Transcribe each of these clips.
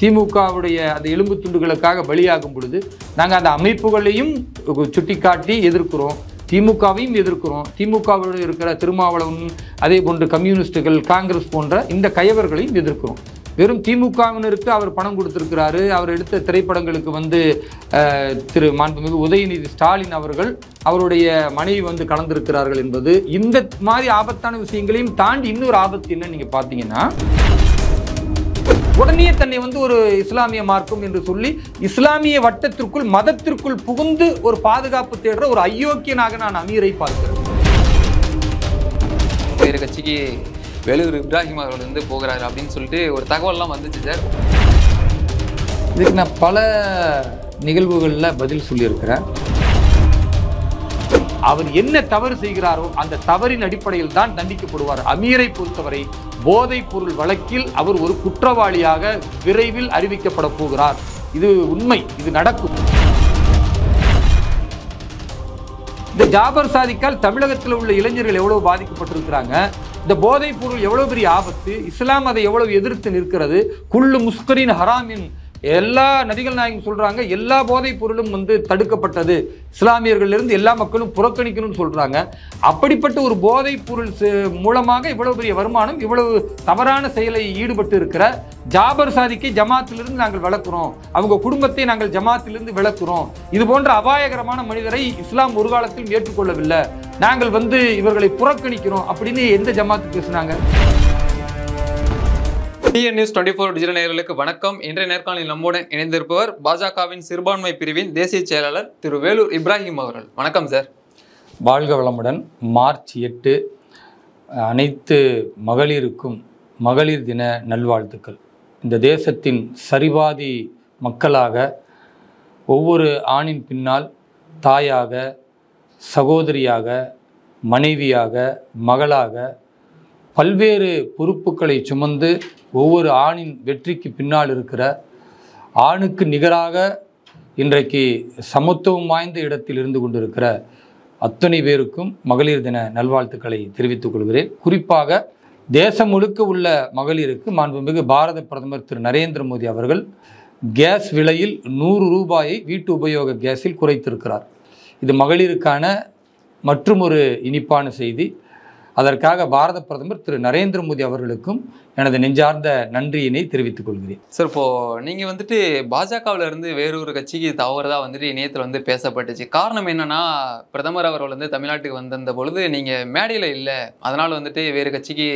திமுகவுடைய அந்த எலும்பு துண்டுகளுக்காக பலியாகும் பொழுது நாங்கள் அந்த அமைப்புகளையும் சுட்டிக்காட்டி எதிர்க்கிறோம் திமுகவையும் எதிர்க்கிறோம் திமுகவுடன் இருக்கிற திருமாவளவன் அதே போன்று கம்யூனிஸ்டுகள் காங்கிரஸ் போன்ற இந்த கயவர்களையும் எதிர்க்கிறோம் வெறும் திமுகவினருக்கு அவர் பணம் கொடுத்துருக்கிறாரு அவர் எடுத்த திரைப்படங்களுக்கு வந்து திரு மாண்புமிகு உதயநிதி ஸ்டாலின் அவர்கள் அவருடைய மனைவி வந்து கலந்திருக்கிறார்கள் என்பது இந்த மாதிரி ஆபத்தான விஷயங்களையும் தாண்டி இன்னொரு ஆபத்து என்னன்னு நீங்கள் பார்த்தீங்கன்னா உடனே தன்னை வந்து ஒரு இஸ்லாமிய மார்க்கம் என்று சொல்லி இஸ்லாமிய வட்டத்திற்குள் மதத்திற்குள் புகுந்து ஒரு பாதுகாப்பு தேடுற ஒரு அயோக்கியனாக நான் அமீரை பார்க்கிறேன் கட்சிக்கு வேலூர் இப்ராஹிம் அவர்கள் வந்து போகிறாரு அப்படின்னு சொல்லிட்டு ஒரு தகவல்லாம் வந்துச்சு சார் இதுக்கு நான் பல நிகழ்வுகளில் பதில் சொல்லியிருக்கிறேன் அவர் என்ன தவறு செய்கிறாரோ அந்த தவறின் அடிப்படையில் தான் தண்டிக்கப்படுவார் அமீரை பொறுத்தவரை போதைப் பொருள் வழக்கில் அவர் ஒரு குற்றவாளியாக விரைவில் அறிவிக்கப்பட போகிறார் இது உண்மை இது நடக்கும் இந்த ஜாபர் சாதிக்கால் தமிழகத்தில் உள்ள இளைஞர்கள் எவ்வளவு பாதிக்கப்பட்டிருக்கிறாங்க இந்த போதைப் பொருள் எவ்வளவு பெரிய ஆபத்து இஸ்லாம் அதை எவ்வளவு எதிர்த்து நிற்கிறது குள்ளு முஸ்கரின் ஹராமின் எல்லா நதிகள் நாயகம் சொல்கிறாங்க எல்லா போதைப் பொருளும் வந்து தடுக்கப்பட்டது இஸ்லாமியர்களிலிருந்து எல்லா மக்களும் புறக்கணிக்கணும்னு சொல்கிறாங்க அப்படிப்பட்ட ஒரு போதைப் பொருள் மூலமாக இவ்வளவு பெரிய வருமானம் இவ்வளவு தவறான செயலை ஈடுபட்டு இருக்கிற ஜாபர் சாதிக்கு ஜமாத்திலிருந்து நாங்கள் விளக்குறோம் அவங்க குடும்பத்தை நாங்கள் ஜமாத்திலிருந்து விளக்குறோம் இது போன்ற அபாயகரமான மனிதரை இஸ்லாம் ஒரு காலத்திலும் ஏற்றுக்கொள்ளவில்லை நாங்கள் வந்து இவர்களை புறக்கணிக்கிறோம் அப்படின்னு எந்த ஜமாத்து பேசுனாங்க TN news twenty four digital நேர்களுக்கு வணக்கம் இன்றைய நேர்காணலில் நம்முடன் இணைந்திருப்பவர் பாஜகவின் சிறுபான்மை பிரிவின் தேசிய செயலாளர் திரு வேலூர் இப்ராஹிம் அவர்கள் வணக்கம் சார் வாழ்க வளமுடன் மார்ச் எட்டு அனைத்து மகளிருக்கும் மகளிர் தின நல்வாழ்த்துக்கள் இந்த தேசத்தின் சரிபாதி மக்களாக ஒவ்வொரு ஆணின் பின்னால் தாயாக சகோதரியாக மனைவியாக மகளாக பல்வேறு பொறுப்புகளை சுமந்து ஒவ்வொரு ஆணின் வெற்றிக்கு பின்னால் இருக்கிற ஆணுக்கு நிகராக இன்றைக்கு சமத்துவம் வாய்ந்த இடத்தில் இருந்து கொண்டிருக்கிற அத்தனை பேருக்கும் மகளிர் தின நல்வாழ்த்துக்களை தெரிவித்துக் கொள்கிறேன் குறிப்பாக தேசம் முழுக்க உள்ள மகளிருக்கு மாண்புமிகு பாரத பிரதமர் திரு நரேந்திர மோடி அவர்கள் கேஸ் விலையில் நூறு ரூபாயை வீட்டு உபயோக கேஸில் குறைத்திருக்கிறார் இது மகளிருக்கான மற்றும் ஒரு இனிப்பான செய்தி அதற்காக பாரத பிரதமர் திரு நரேந்திர மோடி அவர்களுக்கும் எனது நெஞ்சார்ந்த நன்றியினை தெரிவித்துக் கொள்கிறேன் சார் இப்போது நீங்கள் வந்துட்டு இருந்து வேறொரு கட்சிக்கு தவறுதான் வந்துட்டு இணையத்தில் வந்து பேசப்பட்டுச்சு காரணம் என்னன்னா பிரதமர் அவர்கள் வந்து தமிழ்நாட்டுக்கு வந்திருந்த பொழுது நீங்கள் மேடையில் இல்லை அதனால் வந்துட்டு வேறு கட்சிக்கு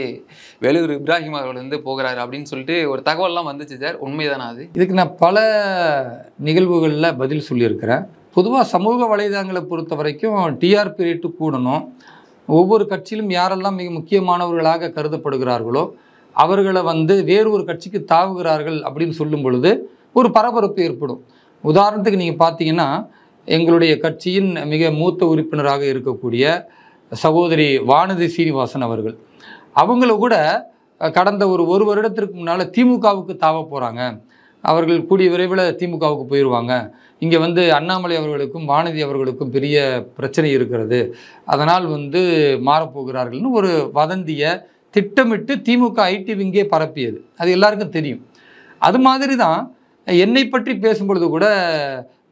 வேலூர் இப்ராஹிம் அவர்கள் வந்து போகிறாரு அப்படின்னு சொல்லிட்டு ஒரு தகவல்லாம் வந்துச்சு சார் உண்மைதானா அது இதுக்கு நான் பல நிகழ்வுகளில் பதில் சொல்லியிருக்கிறேன் பொதுவாக சமூக வலைதளங்களை பொறுத்த வரைக்கும் டிஆர்பி ரேட்டு கூடணும் ஒவ்வொரு கட்சியிலும் யாரெல்லாம் மிக முக்கியமானவர்களாக கருதப்படுகிறார்களோ அவர்களை வந்து வேறு ஒரு கட்சிக்கு தாவுகிறார்கள் அப்படின்னு சொல்லும் பொழுது ஒரு பரபரப்பு ஏற்படும் உதாரணத்துக்கு நீங்கள் பார்த்தீங்கன்னா எங்களுடைய கட்சியின் மிக மூத்த உறுப்பினராக இருக்கக்கூடிய சகோதரி வானதி சீனிவாசன் அவர்கள் அவங்கள கூட கடந்த ஒரு ஒரு வருடத்திற்கு முன்னால் திமுகவுக்கு தாவ போகிறாங்க அவர்கள் கூடிய விரைவில் திமுகவுக்கு போயிடுவாங்க இங்கே வந்து அண்ணாமலை அவர்களுக்கும் வானதி அவர்களுக்கும் பெரிய பிரச்சனை இருக்கிறது அதனால் வந்து மாறப்போகிறார்கள்னு ஒரு வதந்தியை திட்டமிட்டு திமுக ஐடி விங்கே பரப்பியது அது எல்லாருக்கும் தெரியும் அது மாதிரி தான் என்னை பற்றி பேசும்பொழுது கூட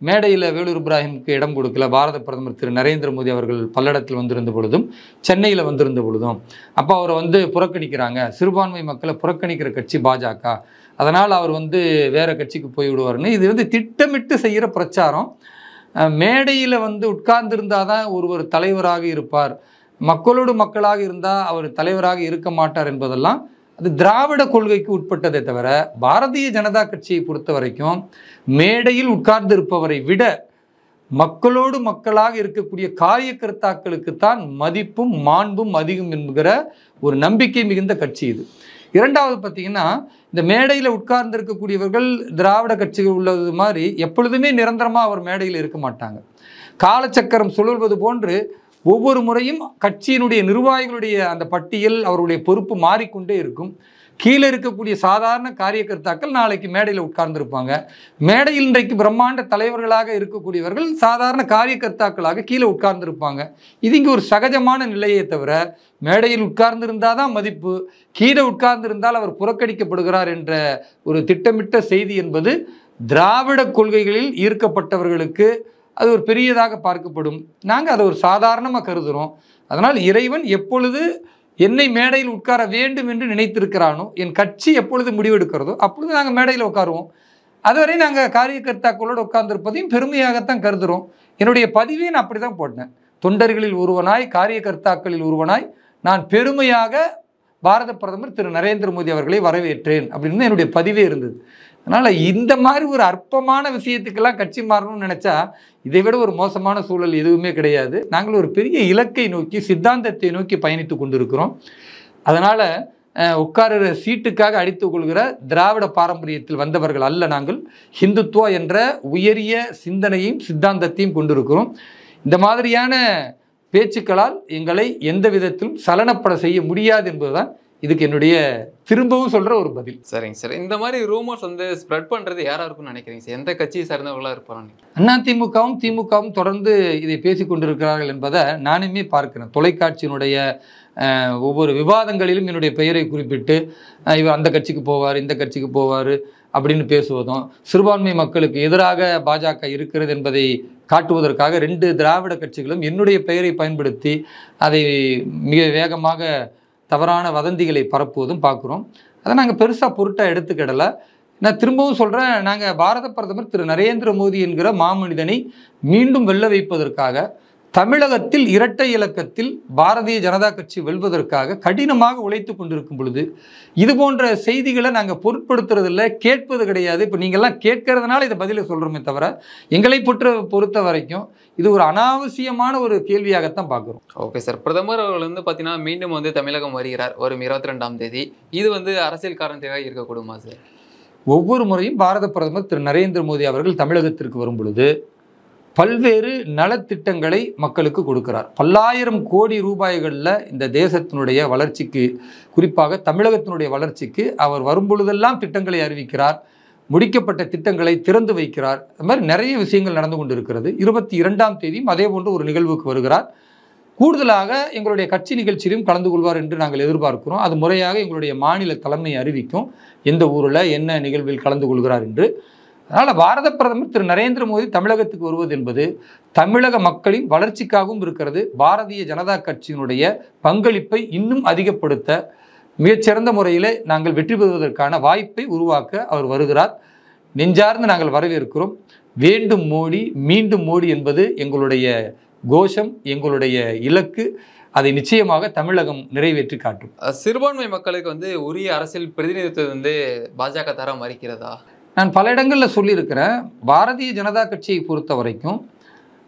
மேடையில் வேலூர் இப்ராஹிமுக்கு இடம் கொடுக்கல பாரத பிரதமர் திரு நரேந்திர மோடி அவர்கள் பல்லடத்தில் வந்திருந்த பொழுதும் சென்னையில் வந்திருந்த பொழுதும் அப்போ அவரை வந்து புறக்கணிக்கிறாங்க சிறுபான்மை மக்களை புறக்கணிக்கிற கட்சி பாஜக அதனால் அவர் வந்து வேறு கட்சிக்கு போய்விடுவார்னு இது வந்து திட்டமிட்டு செய்கிற பிரச்சாரம் மேடையில் வந்து உட்கார்ந்திருந்தால் தான் ஒருவர் தலைவராக இருப்பார் மக்களோடு மக்களாக இருந்தால் அவர் தலைவராக இருக்க மாட்டார் என்பதெல்லாம் அது திராவிட கொள்கைக்கு உட்பட்டதை தவிர பாரதிய ஜனதா கட்சியை பொறுத்த வரைக்கும் மேடையில் உட்கார்ந்திருப்பவரை விட மக்களோடு மக்களாக இருக்கக்கூடிய காரியக்கர்த்தாக்களுக்கு தான் மதிப்பும் மாண்பும் அதிகம் என்கிற ஒரு நம்பிக்கை மிகுந்த கட்சி இது இரண்டாவது பார்த்தீங்கன்னா இந்த மேடையில் உட்கார்ந்திருக்கக்கூடியவர்கள் திராவிட கட்சிகள் உள்ளது மாதிரி எப்பொழுதுமே நிரந்தரமாக அவர் மேடையில் இருக்க மாட்டாங்க காலச்சக்கரம் சுழல்வது போன்று ஒவ்வொரு முறையும் கட்சியினுடைய நிர்வாகிகளுடைய அந்த பட்டியல் அவருடைய பொறுப்பு மாறிக்கொண்டே இருக்கும் கீழே இருக்கக்கூடிய சாதாரண காரியகர்த்தாக்கள் நாளைக்கு மேடையில் உட்கார்ந்துருப்பாங்க மேடையில் இன்றைக்கு பிரம்மாண்ட தலைவர்களாக இருக்கக்கூடியவர்கள் சாதாரண காரியகர்த்தாக்களாக கீழே உட்கார்ந்துருப்பாங்க இது இங்கே ஒரு சகஜமான நிலையை தவிர மேடையில் உட்கார்ந்திருந்தால் தான் மதிப்பு கீழே உட்கார்ந்திருந்தால் அவர் புறக்கணிக்கப்படுகிறார் என்ற ஒரு திட்டமிட்ட செய்தி என்பது திராவிட கொள்கைகளில் ஈர்க்கப்பட்டவர்களுக்கு அது ஒரு பெரியதாக பார்க்கப்படும் நாங்கள் அதை ஒரு சாதாரணமாக கருதுகிறோம் அதனால் இறைவன் எப்பொழுது என்னை மேடையில் உட்கார வேண்டும் என்று நினைத்திருக்கிறானோ என் கட்சி எப்பொழுது முடிவெடுக்கிறதோ அப்பொழுது நாங்கள் மேடையில் உட்காருவோம் அதுவரை நாங்கள் காரியகர்த்தாக்களோடு உட்கார்ந்துருப்பதையும் பெருமையாகத்தான் கருதுகிறோம் என்னுடைய பதிவையும் நான் அப்படி தான் போட்டேன் தொண்டர்களில் ஒருவனாய் காரியகர்த்தாக்களில் ஒருவனாய் நான் பெருமையாக பாரத பிரதமர் திரு நரேந்திர மோடி அவர்களை வரவேற்றேன் அப்படின்னு என்னுடைய பதிவே இருந்தது அதனால் இந்த மாதிரி ஒரு அற்பமான விஷயத்துக்கெல்லாம் கட்சி மாறணும்னு நினச்சா இதை விட ஒரு மோசமான சூழல் எதுவுமே கிடையாது நாங்கள் ஒரு பெரிய இலக்கை நோக்கி சித்தாந்தத்தை நோக்கி பயணித்து கொண்டிருக்கிறோம் அதனால் உட்காருகிற சீட்டுக்காக அடித்துக் கொள்கிற திராவிட பாரம்பரியத்தில் வந்தவர்கள் அல்ல நாங்கள் ஹிந்துத்துவா என்ற உயரிய சிந்தனையும் சித்தாந்தத்தையும் கொண்டிருக்கிறோம் இந்த மாதிரியான பேச்சுக்களால் எங்களை எந்த விதத்திலும் சலனப்பட செய்ய முடியாது என்பதுதான் இதுக்கு என்னுடைய திரும்பவும் சொல்கிற ஒரு பதில் சரிங்க சார் இந்த மாதிரி ரூமர்ஸ் வந்து ஸ்ப்ரெட் பண்ணுறது யாரா இருக்கும்னு நினைக்கிறீங்க சார் எந்த கட்சியை சார்ந்தவர்களா இருப்பாங்க அதிமுகவும் திமுகவும் தொடர்ந்து இதை பேசி கொண்டிருக்கிறார்கள் என்பதை நானுமே பார்க்கிறேன் தொலைக்காட்சியினுடைய ஒவ்வொரு விவாதங்களிலும் என்னுடைய பெயரை குறிப்பிட்டு இவர் அந்த கட்சிக்கு போவார் இந்த கட்சிக்கு போவார் அப்படின்னு பேசுவதும் சிறுபான்மை மக்களுக்கு எதிராக பாஜக இருக்கிறது என்பதை காட்டுவதற்காக ரெண்டு திராவிட கட்சிகளும் என்னுடைய பெயரை பயன்படுத்தி அதை மிக வேகமாக தவறான வதந்திகளை பரப்புவதும் பார்க்குறோம் அதை நாங்கள் பெருசாக பொருட்டாக எடுத்துக்கிடலை நான் திரும்பவும் சொல்கிறேன் நாங்கள் பாரத பிரதமர் திரு நரேந்திர மோடி என்கிற மாமனிதனை மீண்டும் வெல்ல வைப்பதற்காக தமிழகத்தில் இரட்டை இலக்கத்தில் பாரதிய ஜனதா கட்சி வெல்வதற்காக கடினமாக உழைத்து கொண்டிருக்கும் பொழுது இது போன்ற செய்திகளை நாங்கள் பொருட்படுத்துறதில்ல கேட்பது கிடையாது இப்போ நீங்கள்லாம் கேட்கறதுனால இதை பதிலை சொல்கிறோமே தவிர எங்களை பொற்ற பொறுத்த வரைக்கும் இது ஒரு அனாவசியமான ஒரு கேள்வியாகத்தான் பார்க்குறோம் ஓகே சார் பிரதமர் அவர்கள் வந்து பார்த்தீங்கன்னா மீண்டும் வந்து தமிழகம் வருகிறார் வரும் இருபத்தி ரெண்டாம் தேதி இது வந்து அரசியல் காரணத்தையாக இருக்கக்கூடுமா சார் ஒவ்வொரு முறையும் பாரத பிரதமர் திரு நரேந்திர மோடி அவர்கள் தமிழகத்திற்கு வரும் பொழுது பல்வேறு நலத்திட்டங்களை மக்களுக்கு கொடுக்கிறார் பல்லாயிரம் கோடி ரூபாய்களில் இந்த தேசத்தினுடைய வளர்ச்சிக்கு குறிப்பாக தமிழகத்தினுடைய வளர்ச்சிக்கு அவர் வரும்பொழுதெல்லாம் திட்டங்களை அறிவிக்கிறார் முடிக்கப்பட்ட திட்டங்களை திறந்து வைக்கிறார் அது மாதிரி நிறைய விஷயங்கள் நடந்து கொண்டு இருக்கிறது இருபத்தி இரண்டாம் தேதியும் அதே போன்று ஒரு நிகழ்வுக்கு வருகிறார் கூடுதலாக எங்களுடைய கட்சி நிகழ்ச்சியிலும் கலந்து கொள்வார் என்று நாங்கள் எதிர்பார்க்கிறோம் அது முறையாக எங்களுடைய மாநில தலைமை அறிவிக்கும் எந்த ஊரில் என்ன நிகழ்வில் கலந்து கொள்கிறார் என்று அதனால் பாரத பிரதமர் திரு நரேந்திர மோடி தமிழகத்துக்கு வருவது என்பது தமிழக மக்களின் வளர்ச்சிக்காகவும் இருக்கிறது பாரதிய ஜனதா கட்சியினுடைய பங்களிப்பை இன்னும் அதிகப்படுத்த மிகச்சிறந்த முறையில் நாங்கள் வெற்றி பெறுவதற்கான வாய்ப்பை உருவாக்க அவர் வருகிறார் நெஞ்சார்ந்து நாங்கள் வரவேற்கிறோம் வேண்டும் மோடி மீண்டும் மோடி என்பது எங்களுடைய கோஷம் எங்களுடைய இலக்கு அதை நிச்சயமாக தமிழகம் நிறைவேற்றி காட்டும் சிறுபான்மை மக்களுக்கு வந்து உரிய அரசியல் பிரதிநிதித்துவம் வந்து பாஜக தர மறுக்கிறதா நான் பல இடங்களில் சொல்லியிருக்கிறேன் பாரதிய ஜனதா கட்சியை பொறுத்த வரைக்கும்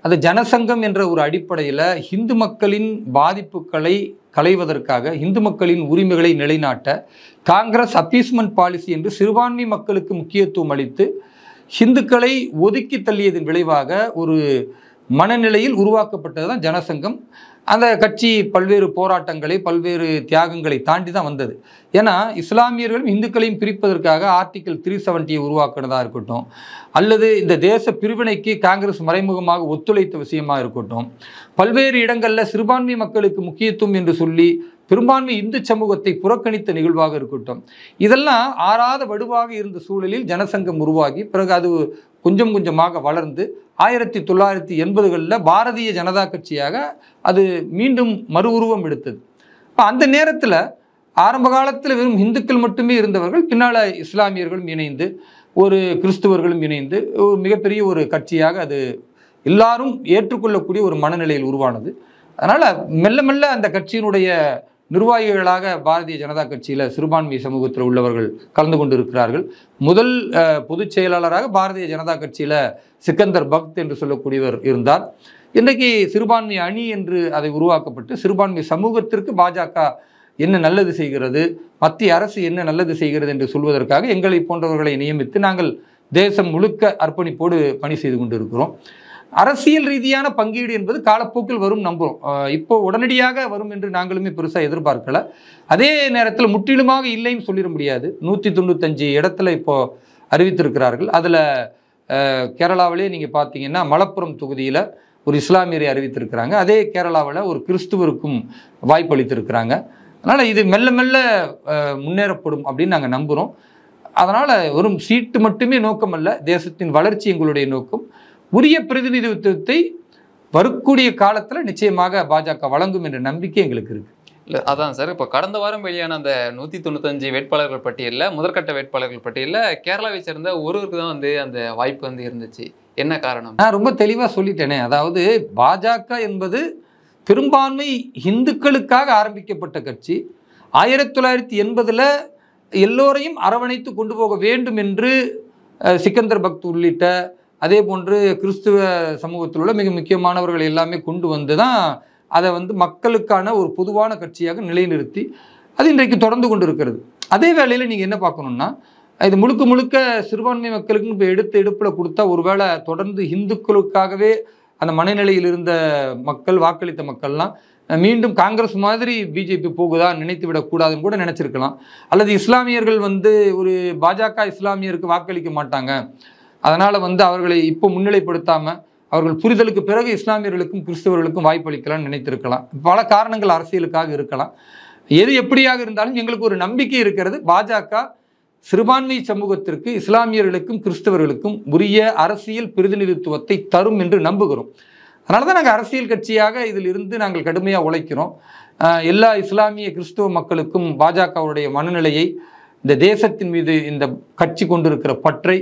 அது ஜனசங்கம் என்ற ஒரு அடிப்படையில் இந்து மக்களின் பாதிப்புகளை களைவதற்காக இந்து மக்களின் உரிமைகளை நிலைநாட்ட காங்கிரஸ் அப்பீஸ்மெண்ட் பாலிசி என்று சிறுபான்மை மக்களுக்கு முக்கியத்துவம் அளித்து இந்துக்களை ஒதுக்கி தள்ளியதன் விளைவாக ஒரு மனநிலையில் உருவாக்கப்பட்டது தான் ஜனசங்கம் அந்த கட்சி பல்வேறு போராட்டங்களை பல்வேறு தியாகங்களை தாண்டி தான் வந்தது ஏன்னா இஸ்லாமியர்களும் இந்துக்களையும் பிரிப்பதற்காக ஆர்டிகல் த்ரீ செவன்ட்டியை உருவாக்குனதாக இருக்கட்டும் அல்லது இந்த தேச பிரிவினைக்கு காங்கிரஸ் மறைமுகமாக ஒத்துழைத்த விஷயமாக இருக்கட்டும் பல்வேறு இடங்களில் சிறுபான்மை மக்களுக்கு முக்கியத்துவம் என்று சொல்லி பெரும்பான்மை இந்து சமூகத்தை புறக்கணித்த நிகழ்வாக இருக்கட்டும் இதெல்லாம் ஆறாத வடுவாக இருந்த சூழலில் ஜனசங்கம் உருவாகி பிறகு அது கொஞ்சம் கொஞ்சமாக வளர்ந்து ஆயிரத்தி தொள்ளாயிரத்தி எண்பதுகளில் பாரதிய ஜனதா கட்சியாக அது மீண்டும் மறு உருவம் எடுத்தது இப்போ அந்த நேரத்தில் ஆரம்ப காலத்தில் வெறும் இந்துக்கள் மட்டுமே இருந்தவர்கள் பின்னால் இஸ்லாமியர்களும் இணைந்து ஒரு கிறிஸ்துவர்களும் இணைந்து ஒரு மிகப்பெரிய ஒரு கட்சியாக அது எல்லாரும் ஏற்றுக்கொள்ளக்கூடிய ஒரு மனநிலையில் உருவானது அதனால் மெல்ல மெல்ல அந்த கட்சியினுடைய நிர்வாகிகளாக பாரதிய ஜனதா கட்சியில் சிறுபான்மை சமூகத்தில் உள்ளவர்கள் கலந்து கொண்டு இருக்கிறார்கள் முதல் பொதுச் செயலாளராக பாரதிய ஜனதா கட்சியில் சிக்கந்தர் பக்த் என்று சொல்லக்கூடியவர் இருந்தார் இன்றைக்கு சிறுபான்மை அணி என்று அதை உருவாக்கப்பட்டு சிறுபான்மை சமூகத்திற்கு பாஜக என்ன நல்லது செய்கிறது மத்திய அரசு என்ன நல்லது செய்கிறது என்று சொல்வதற்காக எங்களை போன்றவர்களை நியமித்து நாங்கள் தேசம் முழுக்க அர்ப்பணிப்போடு பணி செய்து கொண்டிருக்கிறோம் அரசியல் ரீதியான பங்கீடு என்பது காலப்போக்கில் வரும் நம்புகிறோம் இப்போ உடனடியாக வரும் என்று நாங்களுமே பெருசாக எதிர்பார்க்கல அதே நேரத்தில் முற்றிலுமாக இல்லைன்னு சொல்லிட முடியாது நூற்றி தொண்ணூத்தஞ்சு இடத்துல இப்போது அறிவித்திருக்கிறார்கள் அதில் கேரளாவிலே நீங்கள் பார்த்தீங்கன்னா மலப்புரம் தொகுதியில் ஒரு இஸ்லாமியரை அறிவித்திருக்கிறாங்க அதே கேரளாவில் ஒரு கிறிஸ்துவருக்கும் வாய்ப்பளித்திருக்கிறாங்க அதனால் இது மெல்ல மெல்ல முன்னேறப்படும் அப்படின்னு நாங்கள் நம்புகிறோம் அதனால் வெறும் சீட்டு மட்டுமே நோக்கமல்ல தேசத்தின் வளர்ச்சி எங்களுடைய நோக்கம் உரிய பிரதிநிதித்துவத்தை வரக்கூடிய காலத்தில் நிச்சயமாக பாஜக வழங்கும் என்ற நம்பிக்கை எங்களுக்கு இருக்குது இல்லை அதான் சார் இப்போ கடந்த வாரம் வெளியான அந்த நூற்றி தொண்ணூத்தஞ்சு வேட்பாளர்கள் பட்டியலில் முதற்கட்ட வேட்பாளர்கள் பட்டியலில் கேரளாவை சேர்ந்த ஒருவருக்கு தான் வந்து அந்த வாய்ப்பு வந்து இருந்துச்சு என்ன காரணம் நான் ரொம்ப தெளிவாக சொல்லிட்டேனே அதாவது பாஜக என்பது பெரும்பான்மை இந்துக்களுக்காக ஆரம்பிக்கப்பட்ட கட்சி ஆயிரத்தி தொள்ளாயிரத்தி எண்பதில் எல்லோரையும் அரவணைத்து கொண்டு போக வேண்டும் என்று சிக்கந்தர் பக்த் உள்ளிட்ட அதே போன்று கிறிஸ்துவ சமூகத்தில் உள்ள மிக முக்கியமானவர்கள் எல்லாமே கொண்டு வந்து தான் அதை வந்து மக்களுக்கான ஒரு பொதுவான கட்சியாக நிலைநிறுத்தி அது இன்றைக்கு தொடர்ந்து கொண்டு இருக்கிறது அதே வேளையில் நீங்கள் என்ன பார்க்கணுன்னா இது முழுக்க முழுக்க சிறுபான்மை மக்களுக்கும் இப்போ எடுத்து எடுப்பில் கொடுத்தா ஒருவேளை தொடர்ந்து இந்துக்களுக்காகவே அந்த மனநிலையில் இருந்த மக்கள் வாக்களித்த மக்கள்லாம் மீண்டும் காங்கிரஸ் மாதிரி பிஜேபி போகுதா நினைத்து விடக்கூடாதுன்னு கூட நினச்சிருக்கலாம் அல்லது இஸ்லாமியர்கள் வந்து ஒரு பாஜக இஸ்லாமியருக்கு வாக்களிக்க மாட்டாங்க அதனால் வந்து அவர்களை இப்போ முன்னிலைப்படுத்தாமல் அவர்கள் புரிதலுக்கு பிறகு இஸ்லாமியர்களுக்கும் கிறிஸ்தவர்களுக்கும் வாய்ப்பளிக்கலாம்னு நினைத்திருக்கலாம் பல காரணங்கள் அரசியலுக்காக இருக்கலாம் எது எப்படியாக இருந்தாலும் எங்களுக்கு ஒரு நம்பிக்கை இருக்கிறது பாஜக சிறுபான்மை சமூகத்திற்கு இஸ்லாமியர்களுக்கும் கிறிஸ்தவர்களுக்கும் உரிய அரசியல் பிரதிநிதித்துவத்தை தரும் என்று நம்புகிறோம் அதனால தான் நாங்கள் அரசியல் கட்சியாக இதில் இருந்து நாங்கள் கடுமையாக உழைக்கிறோம் எல்லா இஸ்லாமிய கிறிஸ்துவ மக்களுக்கும் பாஜகவுடைய மனநிலையை இந்த தேசத்தின் மீது இந்த கட்சி கொண்டிருக்கிற பற்றை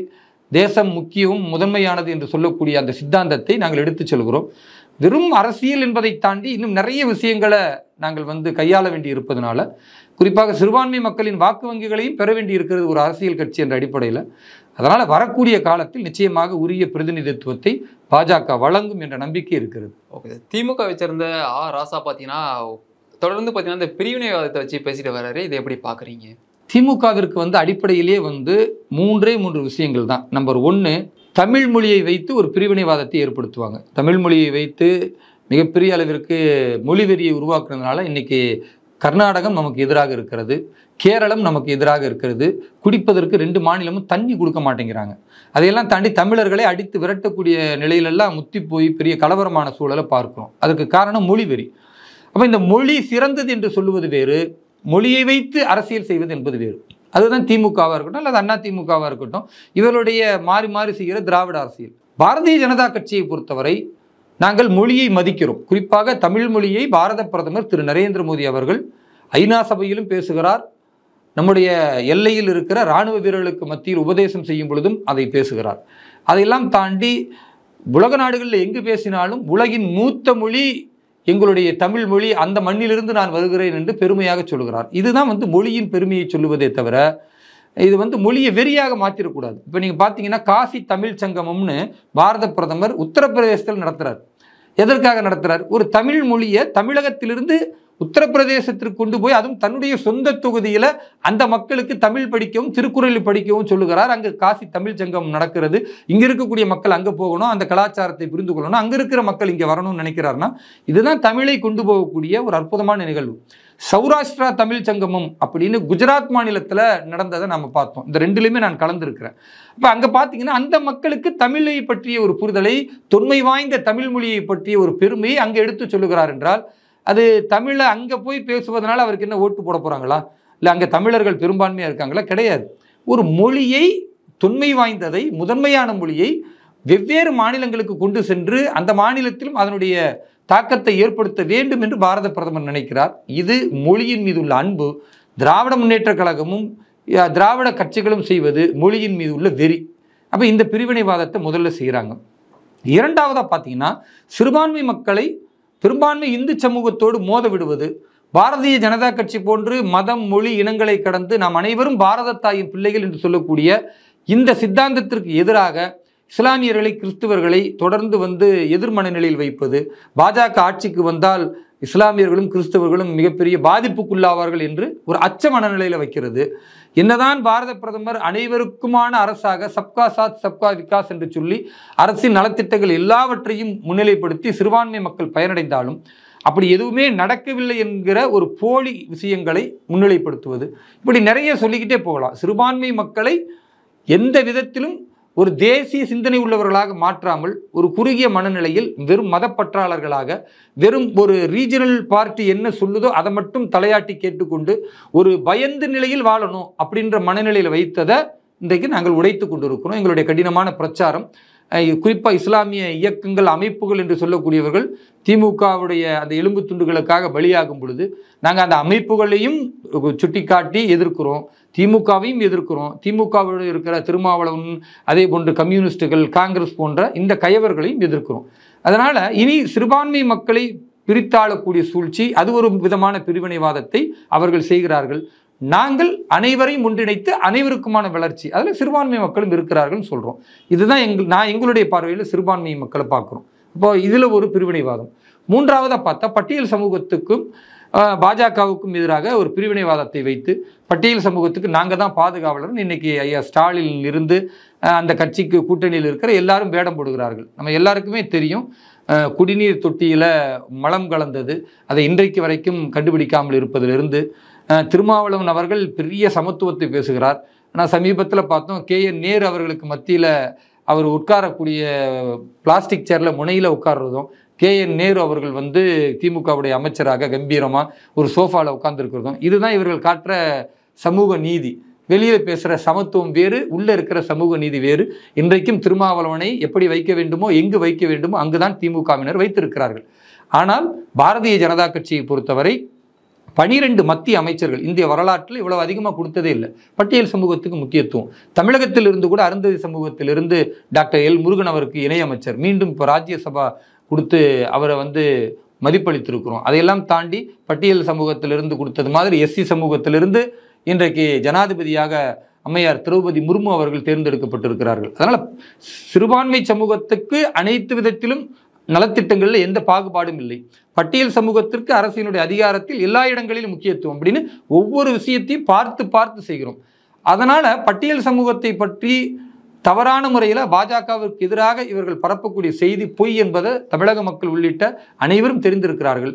தேசம் முக்கியமும் முதன்மையானது என்று சொல்லக்கூடிய அந்த சித்தாந்தத்தை நாங்கள் எடுத்துச் செல்கிறோம் வெறும் அரசியல் என்பதை தாண்டி இன்னும் நிறைய விஷயங்களை நாங்கள் வந்து கையாள வேண்டி இருப்பதனால குறிப்பாக சிறுபான்மை மக்களின் வாக்கு வங்கிகளையும் பெற வேண்டி இருக்கிறது ஒரு அரசியல் கட்சி என்ற அடிப்படையில் அதனால் வரக்கூடிய காலத்தில் நிச்சயமாக உரிய பிரதிநிதித்துவத்தை பாஜக வழங்கும் என்ற நம்பிக்கை இருக்கிறது ஓகே திமுகவை சேர்ந்த ஆ ராசா பார்த்தீங்கன்னா தொடர்ந்து பார்த்தீங்கன்னா இந்த பிரிவினைவாதத்தை வச்சு பேசிட்டு வர்றாரு இதை எப்படி பார்க்குறீங்க திமுகவிற்கு வந்து அடிப்படையிலேயே வந்து மூன்றே மூன்று விஷயங்கள் தான் நம்பர் ஒன்று தமிழ் மொழியை வைத்து ஒரு பிரிவினைவாதத்தை ஏற்படுத்துவாங்க தமிழ் மொழியை வைத்து மிகப்பெரிய அளவிற்கு மொழி வெறியை உருவாக்குறதுனால இன்றைக்கி கர்நாடகம் நமக்கு எதிராக இருக்கிறது கேரளம் நமக்கு எதிராக இருக்கிறது குடிப்பதற்கு ரெண்டு மாநிலமும் தண்ணி கொடுக்க மாட்டேங்கிறாங்க அதையெல்லாம் தாண்டி தமிழர்களை அடித்து விரட்டக்கூடிய நிலையிலெல்லாம் முத்தி போய் பெரிய கலவரமான சூழலை பார்க்குறோம் அதுக்கு காரணம் மொழி வெறி அப்போ இந்த மொழி சிறந்தது என்று சொல்லுவது வேறு மொழியை வைத்து அரசியல் செய்வது என்பது வேறு அதுதான் திமுகவாக இருக்கட்டும் அல்லது அண்ணா திமுகவாக இருக்கட்டும் இவருடைய மாறி மாறி செய்கிற திராவிட அரசியல் பாரதிய ஜனதா கட்சியை பொறுத்தவரை நாங்கள் மொழியை மதிக்கிறோம் குறிப்பாக தமிழ் மொழியை பாரத பிரதமர் திரு நரேந்திர மோடி அவர்கள் ஐநா சபையிலும் பேசுகிறார் நம்முடைய எல்லையில் இருக்கிற இராணுவ வீரர்களுக்கு மத்தியில் உபதேசம் செய்யும் பொழுதும் அதை பேசுகிறார் அதையெல்லாம் தாண்டி உலக நாடுகளில் எங்கு பேசினாலும் உலகின் மூத்த மொழி எங்களுடைய தமிழ் மொழி அந்த மண்ணிலிருந்து நான் வருகிறேன் என்று பெருமையாக சொல்கிறார் இதுதான் வந்து மொழியின் பெருமையை சொல்லுவதே தவிர இது வந்து மொழியை வெறியாக மாற்றிடக்கூடாது இப்போ நீங்கள் பார்த்தீங்கன்னா காசி தமிழ் சங்கமம்னு பாரத பிரதமர் உத்தரப்பிரதேசத்தில் நடத்துகிறார் எதற்காக நடத்துகிறார் ஒரு தமிழ் மொழியை தமிழகத்திலிருந்து உத்தரப்பிரதேசத்திற்கு கொண்டு போய் அதுவும் தன்னுடைய சொந்த தொகுதியில் அந்த மக்களுக்கு தமிழ் படிக்கவும் திருக்குறள் படிக்கவும் சொல்லுகிறார் அங்கே காசி தமிழ் சங்கம் நடக்கிறது இங்கே இருக்கக்கூடிய மக்கள் அங்கே போகணும் அந்த கலாச்சாரத்தை புரிந்து கொள்ளணும் அங்கே இருக்கிற மக்கள் இங்கே வரணும்னு நினைக்கிறாருன்னா இதுதான் தமிழை கொண்டு போகக்கூடிய ஒரு அற்புதமான நிகழ்வு சௌராஷ்டிரா தமிழ் சங்கமம் அப்படின்னு குஜராத் மாநிலத்தில் நடந்ததை நம்ம பார்த்தோம் இந்த ரெண்டுலேயுமே நான் கலந்துருக்கிறேன் இப்போ அங்கே பார்த்தீங்கன்னா அந்த மக்களுக்கு தமிழை பற்றிய ஒரு புரிதலை தொன்மை வாய்ந்த தமிழ் மொழியை பற்றிய ஒரு பெருமையை அங்கே எடுத்து சொல்லுகிறார் என்றால் அது தமிழை அங்கே போய் பேசுவதனால அவருக்கு என்ன ஓட்டு போட போகிறாங்களா இல்லை அங்கே தமிழர்கள் பெரும்பான்மையாக இருக்காங்களா கிடையாது ஒரு மொழியை தொன்மை வாய்ந்ததை முதன்மையான மொழியை வெவ்வேறு மாநிலங்களுக்கு கொண்டு சென்று அந்த மாநிலத்திலும் அதனுடைய தாக்கத்தை ஏற்படுத்த வேண்டும் என்று பாரத பிரதமர் நினைக்கிறார் இது மொழியின் மீது உள்ள அன்பு திராவிட முன்னேற்ற கழகமும் திராவிட கட்சிகளும் செய்வது மொழியின் மீது உள்ள வெறி அப்போ இந்த பிரிவினைவாதத்தை முதல்ல செய்கிறாங்க இரண்டாவதாக பார்த்தீங்கன்னா சிறுபான்மை மக்களை பெரும்பான்மை இந்து சமூகத்தோடு மோத விடுவது பாரதிய ஜனதா கட்சி போன்று மதம் மொழி இனங்களை கடந்து நாம் அனைவரும் பாரத தாயின் பிள்ளைகள் என்று சொல்லக்கூடிய இந்த சித்தாந்தத்திற்கு எதிராக இஸ்லாமியர்களை கிறிஸ்துவர்களை தொடர்ந்து வந்து எதிர்மனநிலையில் வைப்பது பாஜக ஆட்சிக்கு வந்தால் இஸ்லாமியர்களும் கிறிஸ்தவர்களும் மிகப்பெரிய பாதிப்புக்குள்ளாவார்கள் என்று ஒரு அச்ச மனநிலையில் வைக்கிறது என்னதான் பாரத பிரதமர் அனைவருக்குமான அரசாக சப்கா சாத் சப்கா விகாஸ் என்று சொல்லி அரசின் நலத்திட்டங்கள் எல்லாவற்றையும் முன்னிலைப்படுத்தி சிறுபான்மை மக்கள் பயனடைந்தாலும் அப்படி எதுவுமே நடக்கவில்லை என்கிற ஒரு போலி விஷயங்களை முன்னிலைப்படுத்துவது இப்படி நிறைய சொல்லிக்கிட்டே போகலாம் சிறுபான்மை மக்களை எந்த விதத்திலும் ஒரு தேசிய சிந்தனை உள்ளவர்களாக மாற்றாமல் ஒரு குறுகிய மனநிலையில் வெறும் மதப்பற்றாளர்களாக வெறும் ஒரு ரீஜனல் பார்ட்டி என்ன சொல்லுதோ அதை மட்டும் தலையாட்டி கேட்டுக்கொண்டு ஒரு பயந்து நிலையில் வாழணும் அப்படின்ற மனநிலையில் வைத்ததை இன்றைக்கு நாங்கள் உடைத்து கொண்டிருக்கிறோம் எங்களுடைய கடினமான பிரச்சாரம் குறிப்பாக இஸ்லாமிய இயக்கங்கள் அமைப்புகள் என்று சொல்லக்கூடியவர்கள் திமுகவுடைய அந்த எலும்பு துண்டுகளுக்காக பலியாகும் பொழுது நாங்கள் அந்த அமைப்புகளையும் சுட்டிக்காட்டி எதிர்க்கிறோம் திமுகவையும் எதிர்க்கிறோம் திமுகவுடன் இருக்கிற திருமாவளவன் அதே போன்று கம்யூனிஸ்டுகள் காங்கிரஸ் போன்ற இந்த கயவர்களையும் எதிர்க்கிறோம் அதனால் இனி சிறுபான்மை மக்களை பிரித்தாளக்கூடிய சூழ்ச்சி அது ஒரு விதமான பிரிவினைவாதத்தை அவர்கள் செய்கிறார்கள் நாங்கள் அனைவரையும் ஒன்றிணைத்து அனைவருக்குமான வளர்ச்சி அதில் சிறுபான்மை மக்களும் இருக்கிறார்கள் சொல்கிறோம் இதுதான் எங்கள் நான் எங்களுடைய பார்வையில் சிறுபான்மை மக்களை பார்க்குறோம் இப்போ இதில் ஒரு பிரிவினைவாதம் மூன்றாவதாக பார்த்தா பட்டியல் சமூகத்துக்கும் பாஜகவுக்கும் எதிராக ஒரு பிரிவினைவாதத்தை வைத்து பட்டியல் சமூகத்துக்கு நாங்கள் தான் பாதுகாவலர் இன்னைக்கு ஐயா ஸ்டாலின் இருந்து அந்த கட்சிக்கு கூட்டணியில் இருக்கிற எல்லாரும் வேடம் போடுகிறார்கள் நம்ம எல்லாருக்குமே தெரியும் குடிநீர் தொட்டியில் மலம் கலந்தது அதை இன்றைக்கு வரைக்கும் கண்டுபிடிக்காமல் இருப்பதிலிருந்து திருமாவளவன் அவர்கள் பெரிய சமத்துவத்தை பேசுகிறார் ஆனால் சமீபத்தில் பார்த்தோம் கே என் நேரு அவர்களுக்கு மத்தியில் அவர் உட்காரக்கூடிய பிளாஸ்டிக் சேரில் முனையில் உட்கார்றதும் கே என் நேரு அவர்கள் வந்து திமுகவுடைய அமைச்சராக கம்பீரமாக ஒரு சோஃபாவில் உட்கார்ந்துருக்கிறதும் இதுதான் இவர்கள் காட்டுற சமூக நீதி வெளியில் பேசுகிற சமத்துவம் வேறு உள்ளே இருக்கிற சமூக நீதி வேறு இன்றைக்கும் திருமாவளவனை எப்படி வைக்க வேண்டுமோ எங்கு வைக்க வேண்டுமோ அங்குதான் திமுகவினர் வைத்திருக்கிறார்கள் ஆனால் பாரதிய ஜனதா கட்சியை பொறுத்தவரை பனிரெண்டு மத்திய அமைச்சர்கள் இந்திய வரலாற்றில் இவ்வளவு அதிகமாக கொடுத்ததே இல்லை பட்டியல் சமூகத்துக்கு முக்கியத்துவம் தமிழகத்திலிருந்து கூட அருந்ததி சமூகத்திலிருந்து டாக்டர் எல் முருகன் அவருக்கு இணையமைச்சர் மீண்டும் இப்போ ராஜ்யசபா கொடுத்து அவரை வந்து மதிப்பளித்திருக்கிறோம் அதையெல்லாம் தாண்டி பட்டியல் சமூகத்திலிருந்து கொடுத்தது மாதிரி எஸ்சி சமூகத்திலிருந்து இன்றைக்கு ஜனாதிபதியாக அம்மையார் திரௌபதி முர்மு அவர்கள் தேர்ந்தெடுக்கப்பட்டிருக்கிறார்கள் அதனால் சிறுபான்மை சமூகத்துக்கு அனைத்து விதத்திலும் நலத்திட்டங்களில் எந்த பாகுபாடும் இல்லை பட்டியல் சமூகத்திற்கு அரசினுடைய அதிகாரத்தில் எல்லா இடங்களிலும் முக்கியத்துவம் அப்படின்னு ஒவ்வொரு விஷயத்தையும் பார்த்து பார்த்து செய்கிறோம் அதனால் பட்டியல் சமூகத்தை பற்றி தவறான முறையில் பாஜகவிற்கு எதிராக இவர்கள் பரப்பக்கூடிய செய்தி பொய் என்பதை தமிழக மக்கள் உள்ளிட்ட அனைவரும் தெரிந்திருக்கிறார்கள்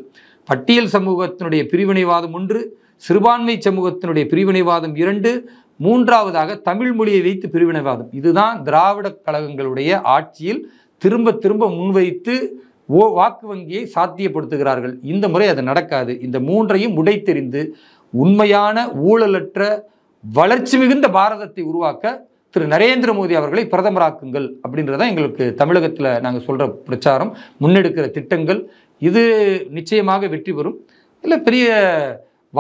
பட்டியல் சமூகத்தினுடைய பிரிவினைவாதம் ஒன்று சிறுபான்மை சமூகத்தினுடைய பிரிவினைவாதம் இரண்டு மூன்றாவதாக தமிழ் மொழியை வைத்து பிரிவினைவாதம் இதுதான் திராவிட கழகங்களுடைய ஆட்சியில் திரும்ப திரும்ப முன்வைத்து ஓ வாக்கு வங்கியை சாத்தியப்படுத்துகிறார்கள் இந்த முறை அது நடக்காது இந்த மூன்றையும் உடைத்தெறிந்து உண்மையான ஊழலற்ற வளர்ச்சி மிகுந்த பாரதத்தை உருவாக்க திரு நரேந்திர மோடி அவர்களை பிரதமராக்குங்கள் அப்படின்றதான் எங்களுக்கு தமிழகத்தில் நாங்கள் சொல்கிற பிரச்சாரம் முன்னெடுக்கிற திட்டங்கள் இது நிச்சயமாக வெற்றி பெறும் இல்லை பெரிய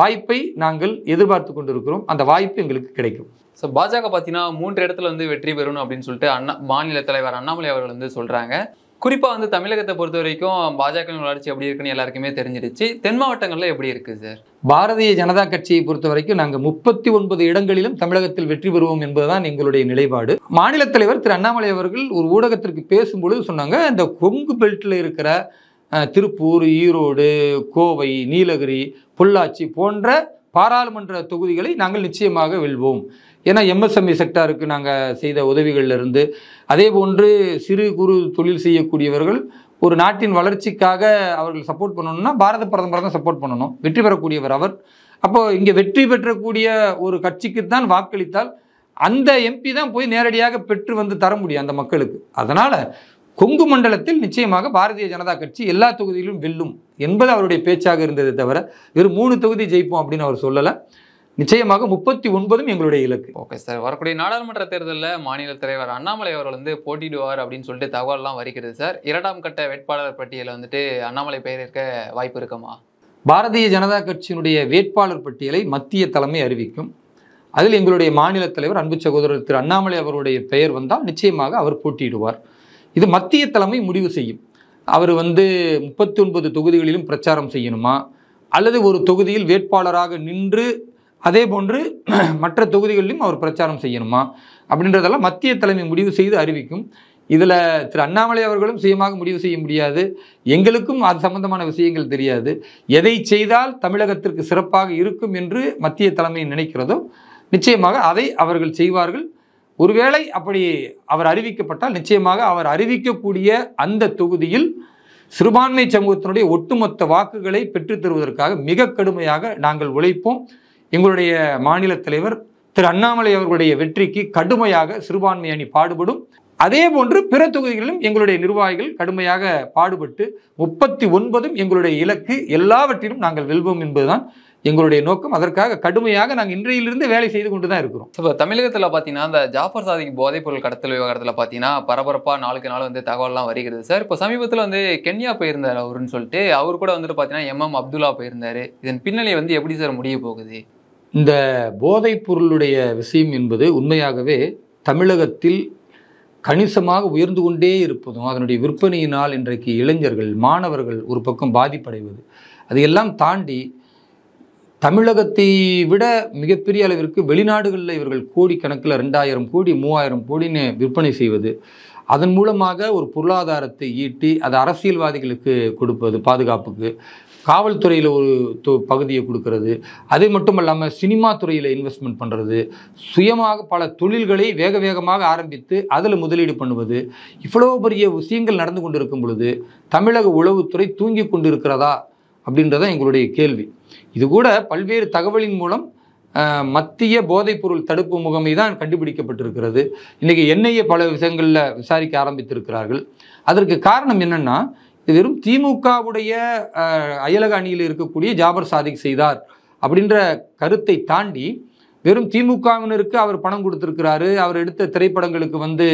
வாய்ப்பை நாங்கள் எதிர்பார்த்து கொண்டிருக்கிறோம் அந்த வாய்ப்பு எங்களுக்கு கிடைக்கும் ஸோ பாஜக பார்த்தீங்கன்னா மூன்று இடத்துல வந்து வெற்றி பெறணும் அப்படின்னு சொல்லிட்டு அண்ணா மாநில தலைவர் அண்ணாமலை அவர்கள் வந்து சொல்கிறாங்க குறிப்பாக வந்து தமிழகத்தை பொறுத்த வரைக்கும் பாஜகவின் வளர்ச்சி எப்படி இருக்குன்னு எல்லாருக்குமே தெரிஞ்சிருச்சு தென் மாவட்டங்களில் எப்படி இருக்குது சார் பாரதிய ஜனதா கட்சியை பொறுத்த வரைக்கும் நாங்கள் முப்பத்தி ஒன்பது இடங்களிலும் தமிழகத்தில் வெற்றி பெறுவோம் என்பதுதான் எங்களுடைய நிலைப்பாடு மாநில தலைவர் திரு அண்ணாமலை அவர்கள் ஒரு ஊடகத்திற்கு பேசும்பொழுது சொன்னாங்க இந்த கொங்கு பெல்ட்டில் இருக்கிற திருப்பூர் ஈரோடு கோவை நீலகிரி பொள்ளாச்சி போன்ற பாராளுமன்ற தொகுதிகளை நாங்கள் நிச்சயமாக வெல்வோம் ஏன்னா எம்எஸ்எம்இ செக்டாருக்கு e நாங்கள் செய்த இருந்து அதே போன்று சிறு குறு தொழில் செய்யக்கூடியவர்கள் ஒரு நாட்டின் வளர்ச்சிக்காக அவர்கள் சப்போர்ட் பண்ணணும்னா பாரத பிரதமர் தான் சப்போர்ட் பண்ணணும் வெற்றி பெறக்கூடியவர் அவர் அப்போது இங்கே வெற்றி பெற்றக்கூடிய ஒரு கட்சிக்குத்தான் வாக்களித்தால் அந்த எம்பி தான் போய் நேரடியாக பெற்று வந்து தர முடியும் அந்த மக்களுக்கு அதனால் கொங்கு மண்டலத்தில் நிச்சயமாக பாரதிய ஜனதா கட்சி எல்லா தொகுதியிலும் வெல்லும் என்பது அவருடைய பேச்சாக இருந்ததை தவிர வெறும் மூணு தொகுதி ஜெயிப்போம் அப்படின்னு அவர் சொல்லலை நிச்சயமாக முப்பத்தி ஒன்பதும் எங்களுடைய இலக்கு ஓகே சார் வரக்கூடிய நாடாளுமன்ற தேர்தலில் மாநில தலைவர் அண்ணாமலை அவர்கள் வந்து போட்டியிடுவார் அப்படின்னு சொல்லிட்டு தகவல்லாம் வருகிறது சார் இரண்டாம் கட்ட வேட்பாளர் பட்டியலில் வந்துட்டு அண்ணாமலை பெயர் இருக்க வாய்ப்பு இருக்குமா பாரதிய ஜனதா கட்சியினுடைய வேட்பாளர் பட்டியலை மத்திய தலைமை அறிவிக்கும் அதில் எங்களுடைய மாநில தலைவர் அன்பு சகோதரர் திரு அண்ணாமலை அவருடைய பெயர் வந்தால் நிச்சயமாக அவர் போட்டியிடுவார் இது மத்திய தலைமை முடிவு செய்யும் அவர் வந்து முப்பத்தி ஒன்பது தொகுதிகளிலும் பிரச்சாரம் செய்யணுமா அல்லது ஒரு தொகுதியில் வேட்பாளராக நின்று அதே போன்று மற்ற தொகுதிகளிலும் அவர் பிரச்சாரம் செய்யணுமா அப்படின்றதெல்லாம் மத்திய தலைமை முடிவு செய்து அறிவிக்கும் இதில் திரு அண்ணாமலை அவர்களும் சுயமாக முடிவு செய்ய முடியாது எங்களுக்கும் அது சம்பந்தமான விஷயங்கள் தெரியாது எதை செய்தால் தமிழகத்திற்கு சிறப்பாக இருக்கும் என்று மத்திய தலைமை நினைக்கிறதோ நிச்சயமாக அதை அவர்கள் செய்வார்கள் ஒருவேளை அப்படி அவர் அறிவிக்கப்பட்டால் நிச்சயமாக அவர் அறிவிக்கக்கூடிய அந்த தொகுதியில் சிறுபான்மை சமூகத்தினுடைய ஒட்டுமொத்த வாக்குகளை பெற்றுத் தருவதற்காக மிக கடுமையாக நாங்கள் உழைப்போம் எங்களுடைய மாநில தலைவர் திரு அண்ணாமலை அவர்களுடைய வெற்றிக்கு கடுமையாக சிறுபான்மை அணி பாடுபடும் அதே போன்று பிற தொகுதிகளிலும் எங்களுடைய நிர்வாகிகள் கடுமையாக பாடுபட்டு முப்பத்தி ஒன்பதும் எங்களுடைய இலக்கு எல்லாவற்றிலும் நாங்கள் வெல்வோம் என்பதுதான் எங்களுடைய நோக்கம் அதற்காக கடுமையாக நாங்கள் இன்றையிலிருந்து வேலை செய்து கொண்டு தான் இருக்கிறோம் இப்போ தமிழகத்தில் பார்த்தீங்கன்னா அந்த ஜாஃபர் சாதிக்கு போதைப் பொருள் கடத்தல் விவகாரத்தில் பார்த்தீங்கன்னா பரபரப்பாக நாளுக்கு நாள் வந்து தகவல்லாம் வருகிறது சார் இப்போ சமீபத்தில் வந்து கென்யா போயிருந்தார் அவருன்னு சொல்லிட்டு அவர் கூட வந்துட்டு பார்த்தீங்கன்னா எம் எம் அப்துல்லா போயிருந்தார் இதன் பின்னணி வந்து எப்படி சார் முடிய போகுது இந்த போதைப் பொருளுடைய விஷயம் என்பது உண்மையாகவே தமிழகத்தில் கணிசமாக உயர்ந்து கொண்டே இருப்பதும் அதனுடைய விற்பனையினால் இன்றைக்கு இளைஞர்கள் மாணவர்கள் ஒரு பக்கம் பாதிப்படைவது அதையெல்லாம் தாண்டி தமிழகத்தை விட மிகப்பெரிய அளவிற்கு வெளிநாடுகளில் இவர்கள் கோடி கணக்கில் ரெண்டாயிரம் கோடி மூவாயிரம் கோடின்னு விற்பனை செய்வது அதன் மூலமாக ஒரு பொருளாதாரத்தை ஈட்டி அது அரசியல்வாதிகளுக்கு கொடுப்பது பாதுகாப்புக்கு காவல்துறையில் ஒரு பகுதியை கொடுக்கறது அது மட்டும் இல்லாமல் சினிமா துறையில் இன்வெஸ்ட்மெண்ட் பண்ணுறது சுயமாக பல தொழில்களை வேக வேகமாக ஆரம்பித்து அதில் முதலீடு பண்ணுவது இவ்வளோ பெரிய விஷயங்கள் நடந்து கொண்டிருக்கும் பொழுது தமிழக உளவுத்துறை தூங்கி கொண்டு இருக்கிறதா அப்படின்றதான் எங்களுடைய கேள்வி இது கூட பல்வேறு தகவலின் மூலம் மத்திய போதைப்பொருள் தடுப்பு முகமை தான் கண்டுபிடிக்கப்பட்டிருக்கிறது இன்றைக்கி என்ஐஏ பல விஷயங்களில் விசாரிக்க ஆரம்பித்திருக்கிறார்கள் அதற்கு காரணம் என்னென்னா வெறும் திமுகவுடைய அயலக அணியில் இருக்கக்கூடிய ஜாபர் சாதிக் செய்தார் அப்படின்ற கருத்தை தாண்டி வெறும் திமுகவினருக்கு அவர் பணம் கொடுத்துருக்கிறாரு அவர் எடுத்த திரைப்படங்களுக்கு வந்து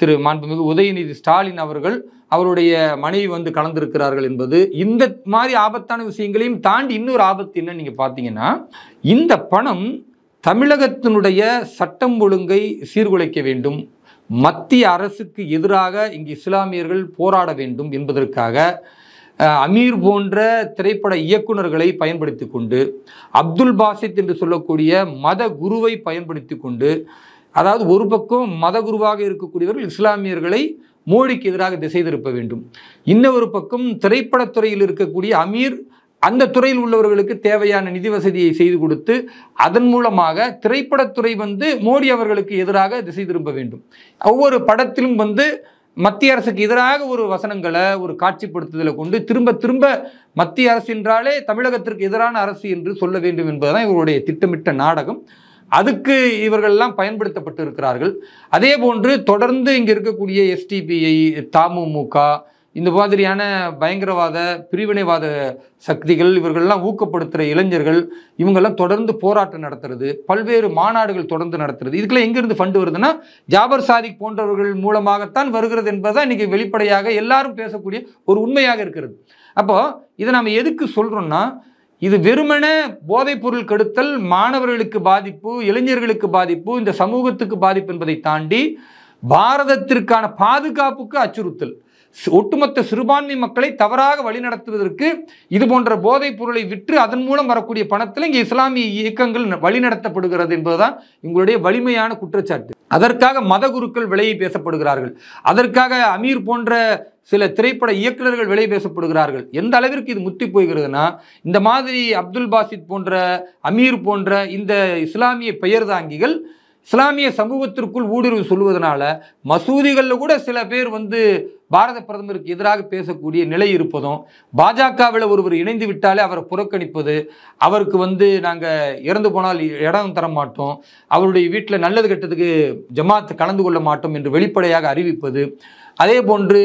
திரு மாண்புமிகு உதயநிதி ஸ்டாலின் அவர்கள் அவருடைய மனைவி வந்து கலந்திருக்கிறார்கள் என்பது இந்த மாதிரி ஆபத்தான விஷயங்களையும் தாண்டி இன்னொரு ஆபத்து என்னன்னு நீங்கள் பார்த்தீங்கன்னா இந்த பணம் தமிழகத்தினுடைய சட்டம் ஒழுங்கை சீர்குலைக்க வேண்டும் மத்திய அரசுக்கு எதிராக இங்கு இஸ்லாமியர்கள் போராட வேண்டும் என்பதற்காக அமீர் போன்ற திரைப்பட இயக்குநர்களை பயன்படுத்தி கொண்டு அப்துல் பாசித் என்று சொல்லக்கூடிய மத குருவை பயன்படுத்தி கொண்டு அதாவது ஒரு பக்கம் மத குருவாக இருக்கக்கூடியவர்கள் இஸ்லாமியர்களை மோடிக்கு எதிராக திசை திருப்ப வேண்டும் இன்னொரு பக்கம் திரைப்படத்துறையில் இருக்கக்கூடிய அமீர் அந்த துறையில் உள்ளவர்களுக்கு தேவையான நிதி வசதியை செய்து கொடுத்து அதன் மூலமாக திரைப்படத்துறை வந்து மோடி அவர்களுக்கு எதிராக திசை திரும்ப வேண்டும் ஒவ்வொரு படத்திலும் வந்து மத்திய அரசுக்கு எதிராக ஒரு வசனங்களை ஒரு காட்சிப்படுத்துதலை கொண்டு திரும்ப திரும்ப மத்திய அரசு என்றாலே தமிழகத்திற்கு எதிரான அரசு என்று சொல்ல வேண்டும் என்பதுதான் இவருடைய திட்டமிட்ட நாடகம் அதுக்கு இவர்கள்லாம் பயன்படுத்தப்பட்டு இருக்கிறார்கள் அதே போன்று தொடர்ந்து இங்கே இருக்கக்கூடிய எஸ்டிபிஐ தமுமுக இந்த மாதிரியான பயங்கரவாத பிரிவினைவாத சக்திகள் இவர்கள்லாம் ஊக்கப்படுத்துகிற இளைஞர்கள் இவங்கெல்லாம் தொடர்ந்து போராட்டம் நடத்துறது பல்வேறு மாநாடுகள் தொடர்ந்து நடத்துறது இதுக்கெல்லாம் எங்கேருந்து ஃபண்டு வருதுன்னா ஜாபர் சாதிக் போன்றவர்கள் மூலமாகத்தான் வருகிறது என்பதுதான் இன்றைக்கி வெளிப்படையாக எல்லாரும் பேசக்கூடிய ஒரு உண்மையாக இருக்கிறது அப்போது இதை நம்ம எதுக்கு சொல்கிறோம்னா இது வெறுமன போதைப்பொருள் கெடுத்தல் மாணவர்களுக்கு பாதிப்பு இளைஞர்களுக்கு பாதிப்பு இந்த சமூகத்துக்கு பாதிப்பு என்பதை தாண்டி பாரதத்திற்கான பாதுகாப்புக்கு அச்சுறுத்தல் ஒட்டுமொத்த சிறுபான்மை மக்களை தவறாக வழிநடத்துவதற்கு இது போன்ற போதைப் பொருளை விற்று அதன் மூலம் வரக்கூடிய பணத்தில் இங்கே இஸ்லாமிய இயக்கங்கள் வழிநடத்தப்படுகிறது என்பதுதான் உங்களுடைய வலிமையான குற்றச்சாட்டு அதற்காக மதகுருக்கள் விலையை பேசப்படுகிறார்கள் அதற்காக அமீர் போன்ற சில திரைப்பட இயக்குநர்கள் விலை பேசப்படுகிறார்கள் எந்த அளவிற்கு இது முத்தி போய்கிறதுனா இந்த மாதிரி அப்துல் பாசித் போன்ற அமீர் போன்ற இந்த இஸ்லாமிய பெயர் தாங்கிகள் இஸ்லாமிய சமூகத்திற்குள் ஊடுருவி சொல்லுவதனால மசூதிகளில் கூட சில பேர் வந்து பாரத பிரதமருக்கு எதிராக பேசக்கூடிய நிலை இருப்பதும் பாஜகவில் ஒருவர் இணைந்து விட்டாலே அவரை புறக்கணிப்பது அவருக்கு வந்து நாங்கள் இறந்து போனால் இடம் தர மாட்டோம் அவருடைய வீட்டில் நல்லது கெட்டதுக்கு ஜமாத் கலந்து கொள்ள மாட்டோம் என்று வெளிப்படையாக அறிவிப்பது அதே போன்று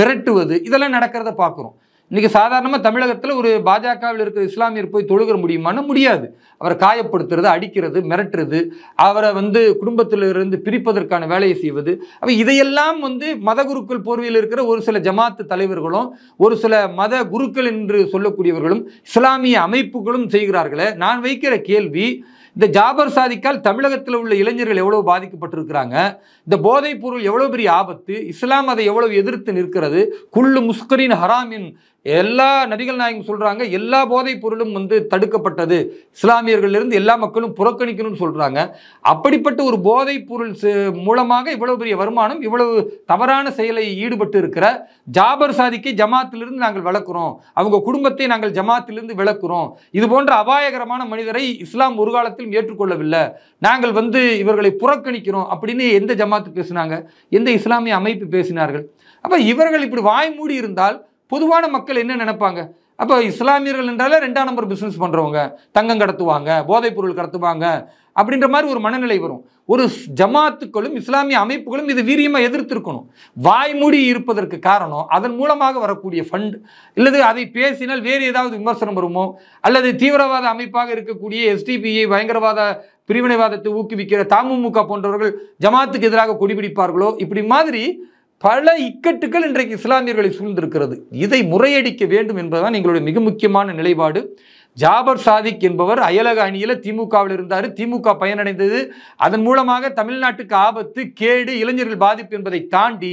மிரட்டுவது இதெல்லாம் நடக்கிறத பார்க்குறோம் இன்றைக்கி சாதாரணமாக தமிழகத்தில் ஒரு பாஜகவில் இருக்கிற இஸ்லாமியர் போய் தொழுகிற முடியுமான்னு முடியாது அவரை காயப்படுத்துறது அடிக்கிறது மிரட்டுறது அவரை வந்து குடும்பத்திலிருந்து பிரிப்பதற்கான வேலையை செய்வது அப்போ இதையெல்லாம் வந்து மத குருக்கள் போர்வையில் இருக்கிற ஒரு சில ஜமாத்து தலைவர்களும் ஒரு சில மத குருக்கள் என்று சொல்லக்கூடியவர்களும் இஸ்லாமிய அமைப்புகளும் செய்கிறார்களே நான் வைக்கிற கேள்வி இந்த ஜாபர் சாதிக்கால் தமிழகத்தில் உள்ள இளைஞர்கள் எவ்வளவு பாதிக்கப்பட்டிருக்கிறாங்க இந்த போதைப் பொருள் எவ்வளவு பெரிய ஆபத்து இஸ்லாம் அதை எவ்வளவு எதிர்த்து நிற்கிறது குள்ளு முஸ்கரின் ஹராமின் எல்லா நபிகள் நாயகம் சொல்கிறாங்க எல்லா போதைப் பொருளும் வந்து தடுக்கப்பட்டது இஸ்லாமியர்களிலிருந்து எல்லா மக்களும் புறக்கணிக்கணும்னு சொல்கிறாங்க அப்படிப்பட்ட ஒரு போதைப் பொருள் மூலமாக இவ்வளவு பெரிய வருமானம் இவ்வளவு தவறான செயலை ஈடுபட்டு இருக்கிற ஜாபர் சாதிக்கு ஜமாத்திலிருந்து நாங்கள் விளக்குறோம் அவங்க குடும்பத்தை நாங்கள் ஜமாத்திலிருந்து விளக்குறோம் இது போன்ற அபாயகரமான மனிதரை இஸ்லாம் ஒரு காலத்திலும் ஏற்றுக்கொள்ளவில்லை நாங்கள் வந்து இவர்களை புறக்கணிக்கிறோம் அப்படின்னு எந்த ஜமாத்து பேசினாங்க எந்த இஸ்லாமிய அமைப்பு பேசினார்கள் அப்போ இவர்கள் இப்படி வாய் மூடி இருந்தால் பொதுவான மக்கள் என்ன நினைப்பாங்க அப்போ இஸ்லாமியர்கள் என்றாலே ரெண்டாம் நம்பர் பிஸ்னஸ் பண்ணுறவங்க தங்கம் கடத்துவாங்க போதைப் பொருள் கடத்துவாங்க அப்படின்ற மாதிரி ஒரு மனநிலை வரும் ஒரு ஜமாத்துக்களும் இஸ்லாமிய அமைப்புகளும் இது வீரியமாக எதிர்த்திருக்கணும் வாய்மூடி இருப்பதற்கு காரணம் அதன் மூலமாக வரக்கூடிய ஃபண்ட் இல்லது அதை பேசினால் வேறு ஏதாவது விமர்சனம் வருமோ அல்லது தீவிரவாத அமைப்பாக இருக்கக்கூடிய எஸ்டிபிஐ பயங்கரவாத பிரிவினைவாதத்தை ஊக்குவிக்கிற தமுமுக போன்றவர்கள் ஜமாத்துக்கு எதிராக கொடிபிடிப்பார்களோ இப்படி மாதிரி பல இக்கட்டுகள் இன்றைக்கு இஸ்லாமியர்களை சூழ்ந்திருக்கிறது இதை முறையடிக்க வேண்டும் என்பதுதான் எங்களுடைய மிக முக்கியமான நிலைப்பாடு ஜாபர் சாதிக் என்பவர் அயலக அணியில் திமுகவில் இருந்தார் திமுக பயனடைந்தது அதன் மூலமாக தமிழ்நாட்டுக்கு ஆபத்து கேடு இளைஞர்கள் பாதிப்பு என்பதை தாண்டி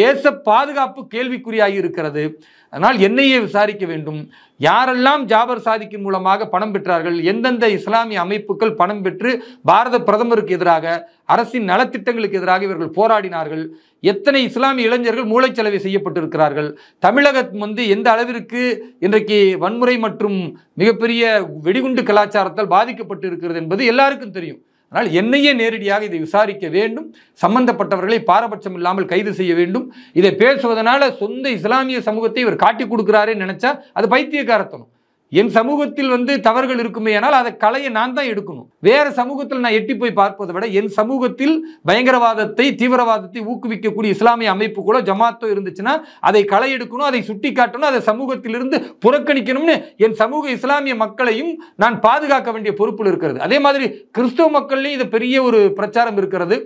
தேச பாதுகாப்பு கேள்விக்குறியாகி இருக்கிறது அதனால் என்னையே விசாரிக்க வேண்டும் யாரெல்லாம் ஜாபர் சாதிக்கின் மூலமாக பணம் பெற்றார்கள் எந்தெந்த இஸ்லாமிய அமைப்புகள் பணம் பெற்று பாரத பிரதமருக்கு எதிராக அரசின் நலத்திட்டங்களுக்கு எதிராக இவர்கள் போராடினார்கள் எத்தனை இஸ்லாமிய இளைஞர்கள் மூளைச்சலவை செய்யப்பட்டிருக்கிறார்கள் தமிழகம் வந்து எந்த அளவிற்கு இன்றைக்கு வன்முறை மற்றும் மிகப்பெரிய வெடிகுண்டு கலாச்சாரத்தால் பாதிக்கப்பட்டு இருக்கிறது என்பது எல்லாருக்கும் தெரியும் அதனால் என்னையே நேரடியாக இதை விசாரிக்க வேண்டும் சம்பந்தப்பட்டவர்களை பாரபட்சம் இல்லாமல் கைது செய்ய வேண்டும் இதை பேசுவதனால சொந்த இஸ்லாமிய சமூகத்தை இவர் காட்டி கொடுக்குறாருன்னு நினச்சா அது பைத்தியகாரத்தனம் என் சமூகத்தில் வந்து தவறுகள் இருக்குமே ஆனால் அதை கலையை நான் தான் எடுக்கணும் வேற சமூகத்தில் நான் எட்டி போய் பார்ப்பதை விட என் சமூகத்தில் பயங்கரவாதத்தை தீவிரவாதத்தை ஊக்குவிக்கக்கூடிய இஸ்லாமிய அமைப்பு கூட ஜமாத்தோ இருந்துச்சுன்னா அதை களை எடுக்கணும் அதை சுட்டி காட்டணும் அதை சமூகத்திலிருந்து புறக்கணிக்கணும்னு என் சமூக இஸ்லாமிய மக்களையும் நான் பாதுகாக்க வேண்டிய பொறுப்பில் இருக்கிறது அதே மாதிரி கிறிஸ்தவ மக்கள்லையும் இது பெரிய ஒரு பிரச்சாரம் இருக்கிறது